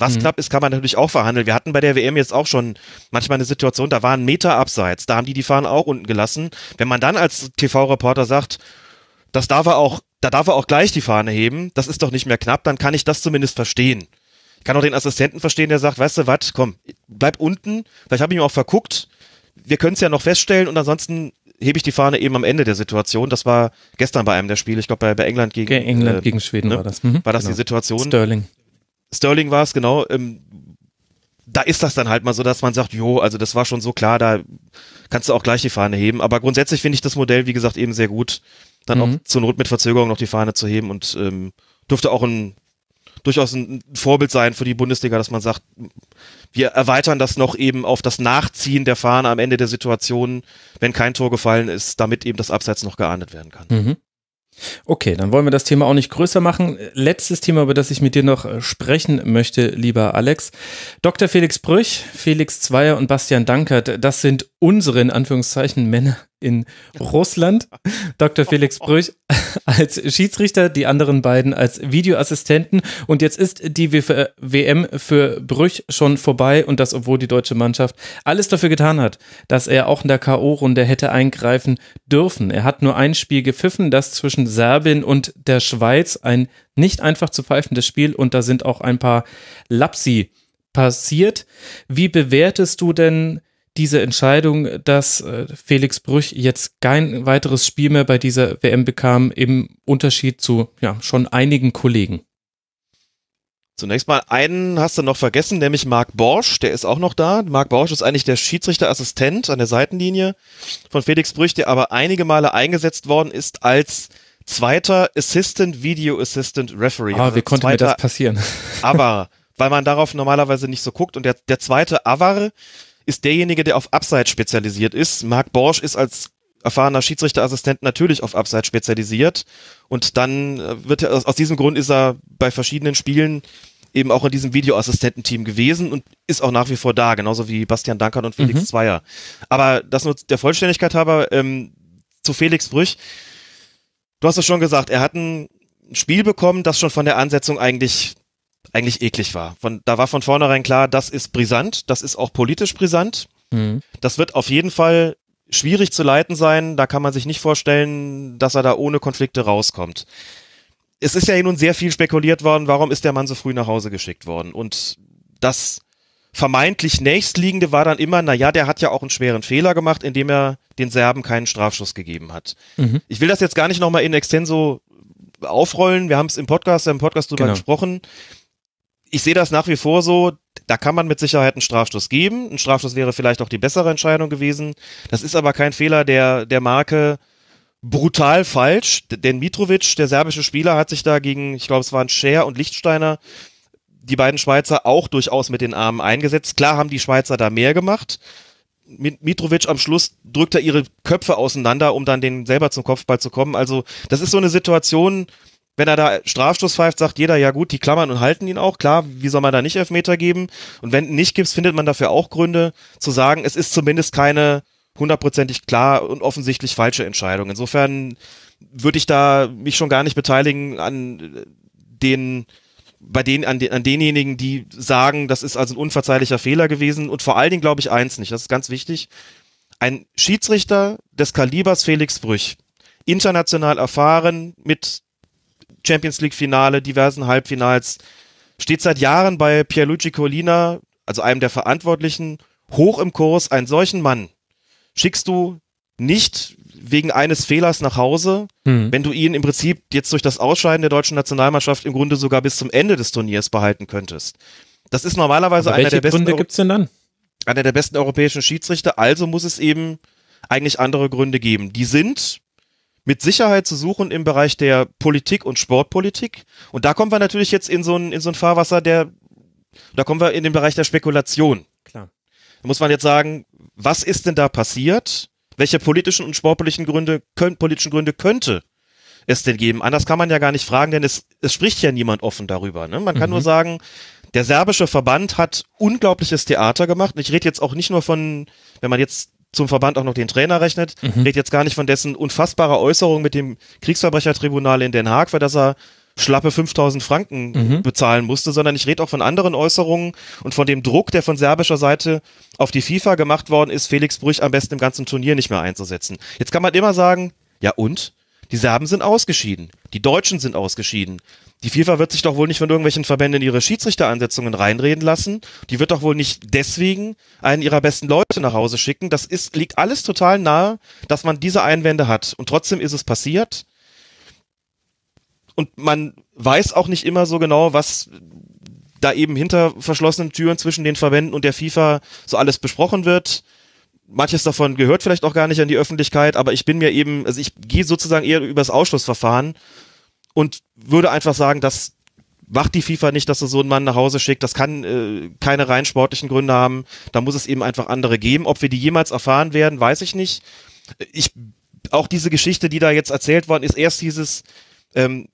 Speaker 2: was mhm. knapp ist, kann man natürlich auch verhandeln. Wir hatten bei der WM jetzt auch schon manchmal eine Situation, da war ein Meter abseits, da haben die die Fahnen auch unten gelassen. Wenn man dann als TV-Reporter sagt, das darf er auch, da darf er auch gleich die Fahne heben, das ist doch nicht mehr knapp, dann kann ich das zumindest verstehen. Ich kann auch den Assistenten verstehen, der sagt, weißt du was, komm, bleib unten, vielleicht habe ich mir auch verguckt, wir können es ja noch feststellen und ansonsten hebe ich die Fahne eben am Ende der Situation. Das war gestern bei einem der Spiele, ich glaube bei, bei, England gegen, England äh, gegen Schweden ne? war das. Mhm. war das genau. die Situation. Sterling. Sterling war es, genau. Ähm, da ist das dann halt mal so, dass man sagt, jo, also das war schon so klar, da kannst du auch gleich die Fahne heben. Aber grundsätzlich finde ich das Modell, wie gesagt, eben sehr gut, dann mhm. auch zur Not mit Verzögerung noch die Fahne zu heben und ähm, dürfte auch ein durchaus ein Vorbild sein für die Bundesliga, dass man sagt, wir erweitern das noch eben auf das Nachziehen der Fahne am Ende der Situation, wenn kein Tor
Speaker 1: gefallen ist, damit eben das Abseits noch geahndet werden kann. Mhm. Okay, dann wollen wir das Thema auch nicht größer machen. Letztes Thema, über das ich mit dir noch äh, sprechen möchte, lieber Alex. Dr. Felix Brüch, Felix Zweier und Bastian Dankert, das sind unsere, in Anführungszeichen, Männer in Russland. Dr. Felix Brüch [laughs] als Schiedsrichter, die anderen beiden als Videoassistenten. Und jetzt ist die WM für Brüch schon vorbei und das, obwohl die deutsche Mannschaft alles dafür getan hat, dass er auch in der K.O.-Runde hätte eingreifen dürfen. Er hat nur ein Spiel gepfiffen, das zwischen Serbien und der Schweiz. Ein nicht einfach zu pfeifendes Spiel und da sind auch ein paar Lapsi passiert. Wie bewertest du denn diese Entscheidung, dass äh, Felix Brüch jetzt kein weiteres Spiel mehr bei dieser WM bekam, im Unterschied zu ja, schon einigen Kollegen?
Speaker 2: Zunächst mal einen hast du noch vergessen, nämlich Marc Borsch, der ist auch noch da. Marc Borsch ist eigentlich der Schiedsrichterassistent an der Seitenlinie von Felix Brüch, der aber einige Male eingesetzt worden ist als zweiter Assistant Video Assistant Referee. Ah, also wie konnte mir das passieren? Aber weil man darauf normalerweise nicht so guckt und der, der zweite Avar ist derjenige, der auf Upside spezialisiert ist. Marc Borsch ist als erfahrener Schiedsrichterassistent natürlich auf Upside spezialisiert und dann äh, wird er, aus diesem Grund ist er bei verschiedenen Spielen eben auch in diesem Videoassistententeam gewesen und ist auch nach wie vor da, genauso wie Bastian Dankert und Felix mhm. Zweier. Aber das nur der Vollständigkeit halber, ähm, zu Felix Brüch. Du hast es schon gesagt, er hat ein Spiel bekommen, das schon von der Ansetzung eigentlich eigentlich eklig war. Von, da war von vornherein klar, das ist brisant, das ist auch politisch brisant. Mhm. Das wird auf jeden Fall schwierig zu leiten sein. Da kann man sich nicht vorstellen, dass er da ohne Konflikte rauskommt. Es ist ja nun sehr viel spekuliert worden, warum ist der Mann so früh nach Hause geschickt worden? Und das vermeintlich nächstliegende war dann immer, na ja, der hat ja auch einen schweren Fehler gemacht, indem er den Serben keinen Strafschuss gegeben hat. Mhm. Ich will das jetzt gar nicht nochmal in extenso aufrollen. Wir haben es im Podcast, im Podcast drüber genau. gesprochen ich sehe das nach wie vor so, da kann man mit Sicherheit einen Strafstoß geben. Ein Strafstoß wäre vielleicht auch die bessere Entscheidung gewesen. Das ist aber kein Fehler der, der Marke brutal falsch, denn Mitrovic, der serbische Spieler, hat sich da gegen, ich glaube, es waren Scher und Lichtsteiner, die beiden Schweizer auch durchaus mit den Armen eingesetzt. Klar haben die Schweizer da mehr gemacht. Mitrovic am Schluss drückt er ihre Köpfe auseinander, um dann den selber zum Kopfball zu kommen. Also, das ist so eine Situation, wenn er da Strafstoß pfeift, sagt jeder, ja gut, die klammern und halten ihn auch. Klar, wie soll man da nicht Elfmeter geben? Und wenn nicht gibst, findet man dafür auch Gründe zu sagen, es ist zumindest keine hundertprozentig klar und offensichtlich falsche Entscheidung. Insofern würde ich da mich schon gar nicht beteiligen an äh, den bei denen, an, den, an denjenigen, die sagen, das ist also ein unverzeihlicher Fehler gewesen. Und vor allen Dingen glaube ich eins nicht, das ist ganz wichtig. Ein Schiedsrichter des Kalibers Felix Brüch, international erfahren, mit Champions League-Finale, diversen Halbfinals, steht seit Jahren bei Pierluigi Colina, also einem der Verantwortlichen, hoch im Kurs. Einen solchen Mann schickst du nicht wegen eines Fehlers nach Hause, hm. wenn du ihn im Prinzip jetzt durch das Ausscheiden der deutschen Nationalmannschaft im Grunde sogar bis zum Ende des Turniers behalten könntest. Das ist normalerweise einer der, besten einer der besten europäischen Schiedsrichter, also muss es eben eigentlich andere Gründe geben. Die sind mit Sicherheit zu suchen im Bereich der Politik und Sportpolitik. Und da kommen wir natürlich jetzt in so ein, in so ein Fahrwasser der, da kommen wir in den Bereich der Spekulation. Klar. Da muss man jetzt sagen, was ist denn da passiert? Welche politischen und sportpolitischen Gründe, können, politischen Gründe könnte es denn geben? Anders kann man ja gar nicht fragen, denn es, es spricht ja niemand offen darüber. Ne? Man kann mhm. nur sagen, der serbische Verband hat unglaubliches Theater gemacht. Ich rede jetzt auch nicht nur von, wenn man jetzt zum Verband auch noch den Trainer rechnet. Mhm. Redet jetzt gar nicht von dessen unfassbarer Äußerung mit dem Kriegsverbrechertribunal in Den Haag, weil das er schlappe 5000 Franken mhm. bezahlen musste, sondern ich rede auch von anderen Äußerungen und von dem Druck, der von serbischer Seite auf die FIFA gemacht worden ist, Felix Brüch am besten im ganzen Turnier nicht mehr einzusetzen. Jetzt kann man immer sagen, ja und? Die Serben sind ausgeschieden. Die Deutschen sind ausgeschieden. Die FIFA wird sich doch wohl nicht von irgendwelchen Verbänden ihre Schiedsrichteransetzungen reinreden lassen. Die wird doch wohl nicht deswegen einen ihrer besten Leute nach Hause schicken. Das ist, liegt alles total nahe, dass man diese Einwände hat. Und trotzdem ist es passiert. Und man weiß auch nicht immer so genau, was da eben hinter verschlossenen Türen zwischen den Verbänden und der FIFA so alles besprochen wird manches davon gehört vielleicht auch gar nicht an die Öffentlichkeit, aber ich bin mir eben, also ich gehe sozusagen eher übers Ausschlussverfahren und würde einfach sagen, das macht die FIFA nicht, dass du so einen Mann nach Hause schickt. Das kann äh, keine rein sportlichen Gründe haben. Da muss es eben einfach andere geben. Ob wir die jemals erfahren werden, weiß ich nicht. Ich auch diese Geschichte, die da jetzt erzählt worden ist, erst dieses ähm,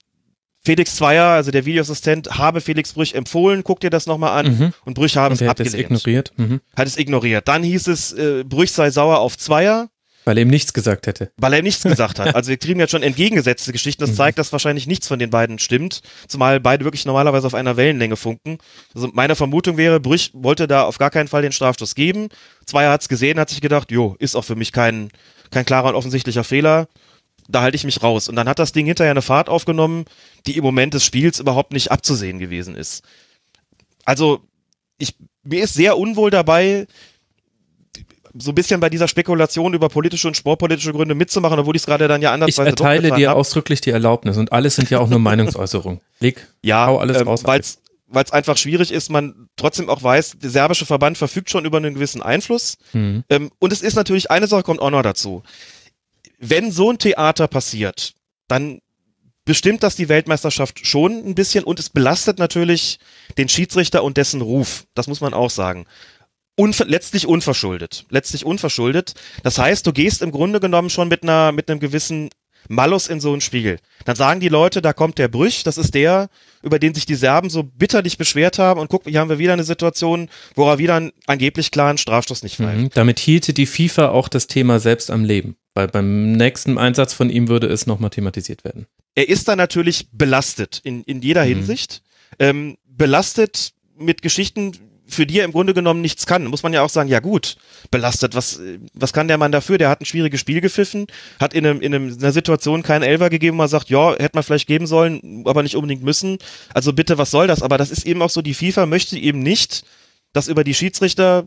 Speaker 2: Felix Zweier, also der Videoassistent, habe Felix Brüch empfohlen, guck dir das nochmal an mhm. und Brüch habe und es abgelehnt. Hat es
Speaker 1: ignoriert. Mhm.
Speaker 2: Hat es ignoriert. Dann hieß es, äh, Brüch sei sauer auf Zweier.
Speaker 1: Weil er ihm nichts gesagt hätte.
Speaker 2: Weil er ihm nichts gesagt hat. [laughs] Also wir kriegen ja schon entgegengesetzte Geschichten. Das mhm. zeigt, dass wahrscheinlich nichts von den beiden stimmt. Zumal beide wirklich normalerweise auf einer Wellenlänge funken. Also meine Vermutung wäre, Brüch wollte da auf gar keinen Fall den Strafstoß geben. Zweier hat es gesehen, hat sich gedacht, jo, ist auch für mich kein, kein klarer und offensichtlicher Fehler da halte ich mich raus. Und dann hat das Ding hinterher eine Fahrt aufgenommen, die im Moment des Spiels überhaupt nicht abzusehen gewesen ist. Also, ich, mir ist sehr unwohl dabei, so ein bisschen bei dieser Spekulation über politische und sportpolitische Gründe mitzumachen, obwohl ich es gerade dann ja anders Ich erteile dir hab.
Speaker 1: ausdrücklich die Erlaubnis und alles sind ja auch nur Meinungsäußerungen. Leg, [laughs] ja, hau alles ähm, raus. Weil's, weil es einfach schwierig ist, man trotzdem auch weiß, der serbische
Speaker 2: Verband verfügt schon über einen gewissen Einfluss. Mhm. Ähm, und es ist natürlich, eine Sache kommt auch noch dazu wenn so ein Theater passiert, dann bestimmt das die Weltmeisterschaft schon ein bisschen und es belastet natürlich den Schiedsrichter und dessen Ruf. Das muss man auch sagen. Unver letztlich unverschuldet. Letztlich unverschuldet. Das heißt, du gehst im Grunde genommen schon mit einer, mit einem gewissen Malus in so einen Spiegel. Dann sagen die Leute, da kommt der Brüch, das ist der, über den sich die Serben so bitterlich beschwert haben und guck, hier haben wir wieder eine Situation, wo er wieder einen angeblich klaren Strafstoß nicht
Speaker 1: pfeift. Mhm. Damit hielte die FIFA auch das Thema selbst am Leben, weil beim nächsten Einsatz von ihm würde es nochmal thematisiert werden.
Speaker 2: Er ist da natürlich belastet in, in jeder mhm. Hinsicht. Ähm, belastet mit Geschichten, für die er im Grunde genommen nichts kann, muss man ja auch sagen, ja gut, belastet, was, was kann der Mann dafür? Der hat ein schwieriges Spiel gepfiffen, hat in, einem, in, einem, einer Situation keinen Elver gegeben, wo man sagt, ja, hätte man vielleicht geben sollen, aber nicht unbedingt müssen. Also bitte, was soll das? Aber das ist eben auch so, die FIFA möchte eben nicht, dass über die Schiedsrichter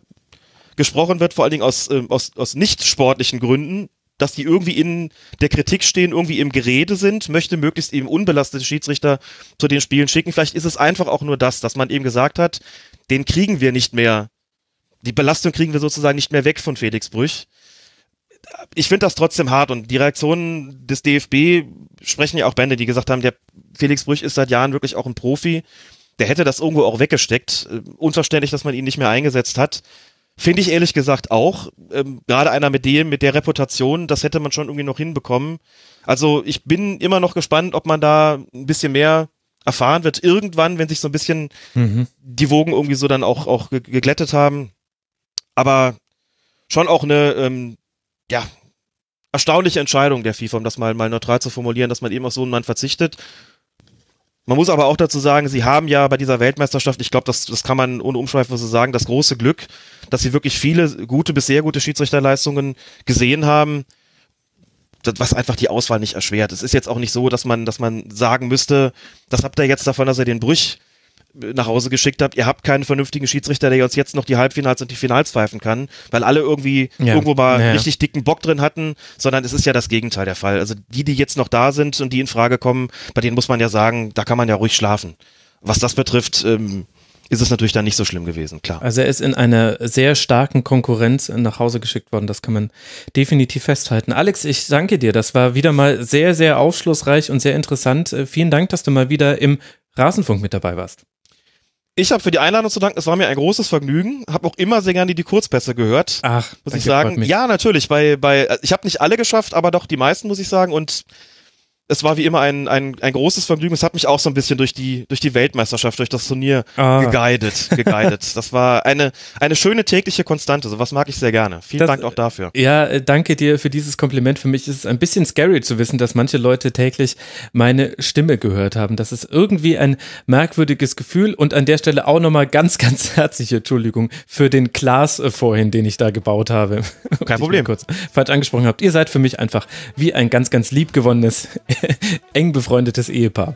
Speaker 2: gesprochen wird, vor allen Dingen aus, äh, aus, aus nicht sportlichen Gründen, dass die irgendwie in der Kritik stehen, irgendwie im Gerede sind, möchte möglichst eben unbelastete Schiedsrichter zu den Spielen schicken. Vielleicht ist es einfach auch nur das, dass man eben gesagt hat, den kriegen wir nicht mehr. Die Belastung kriegen wir sozusagen nicht mehr weg von Felix Brüch. Ich finde das trotzdem hart und die Reaktionen des DFB sprechen ja auch Bände, die gesagt haben, der Felix Brüch ist seit Jahren wirklich auch ein Profi. Der hätte das irgendwo auch weggesteckt. Äh, unverständlich, dass man ihn nicht mehr eingesetzt hat. Finde ich ehrlich gesagt auch. Ähm, Gerade einer mit dem, mit der Reputation, das hätte man schon irgendwie noch hinbekommen. Also ich bin immer noch gespannt, ob man da ein bisschen mehr erfahren wird irgendwann, wenn sich so ein bisschen mhm. die Wogen irgendwie so dann auch, auch geglättet haben. Aber schon auch eine, ähm, ja, erstaunliche Entscheidung der FIFA, um das mal, mal neutral zu formulieren, dass man eben auf so einen Mann verzichtet. Man muss aber auch dazu sagen, sie haben ja bei dieser Weltmeisterschaft, ich glaube, das, das kann man ohne Umschweife so sagen, das große Glück, dass sie wirklich viele gute bis sehr gute Schiedsrichterleistungen gesehen haben, was einfach die Auswahl nicht erschwert. Es ist jetzt auch nicht so, dass man, dass man sagen müsste, das habt ihr jetzt davon, dass ihr den Brüch nach Hause geschickt habt. Ihr habt keinen vernünftigen Schiedsrichter, der uns jetzt noch die Halbfinals und die Finals pfeifen kann, weil alle irgendwie ja. irgendwo mal ja. richtig dicken Bock drin hatten, sondern es ist ja das Gegenteil der Fall. Also die, die jetzt noch da sind und die in Frage kommen, bei denen muss man ja sagen, da kann man ja ruhig schlafen. Was das betrifft, ähm, ist es natürlich dann nicht so schlimm gewesen, klar. Also er ist in
Speaker 1: einer sehr starken Konkurrenz nach Hause geschickt worden, das kann man definitiv festhalten. Alex, ich danke dir, das war wieder mal sehr, sehr aufschlussreich und sehr interessant. Äh, vielen Dank, dass du mal wieder im Rasenfunk mit dabei warst. Ich habe für die Einladung zu danken. Es war mir ein großes Vergnügen.
Speaker 2: Habe auch immer sehr gerne die Kurzpässe gehört. Ach, muss ich sagen. Ja, natürlich. Bei, bei, also ich habe nicht alle geschafft, aber doch die meisten, muss ich sagen. Und es war wie immer ein, ein, ein großes Vergnügen. Es hat mich auch so ein bisschen durch die, durch die Weltmeisterschaft, durch das Turnier ah. geguided, [laughs] geguidet. Das war eine, eine schöne tägliche Konstante. So was mag ich sehr gerne. Vielen das, Dank auch dafür.
Speaker 1: Ja, äh, danke dir für dieses Kompliment. Für mich ist es ein bisschen scary zu wissen, dass manche Leute täglich meine Stimme gehört haben. Das ist irgendwie ein merkwürdiges Gefühl und an der Stelle auch nochmal ganz, [laughs] ganz herzliche Entschuldigung für den Klaas äh, vorhin, den ich da gebaut habe. [laughs] Kein Problem. Kurz falsch angesprochen habt. Ihr seid für mich einfach wie ein ganz, ganz liebgewonnenes [laughs] eng befreundetes Ehepaar.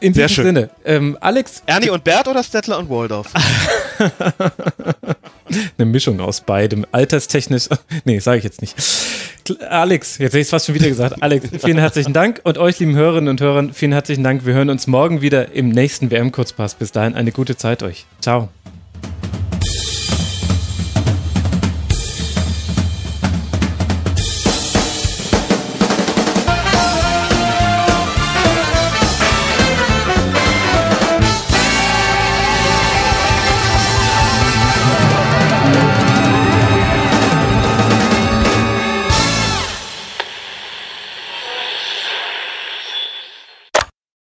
Speaker 1: In Sehr schön. Sinne,
Speaker 2: ähm, Alex. Ernie und Bert oder Stettler und Waldorf? [laughs]
Speaker 1: Eine Mischung aus beidem. Alterstechnisch. [laughs] Nee, sage ich jetzt nicht. Alex, jetzt hätte ich es fast schon wieder gesagt. Alex, vielen herzlichen Dank und euch, lieben Hörerinnen und Hörern, vielen herzlichen Dank. Wir hören uns morgen wieder im nächsten WM-Kurzpass. Bis dahin eine gute Zeit euch. Ciao.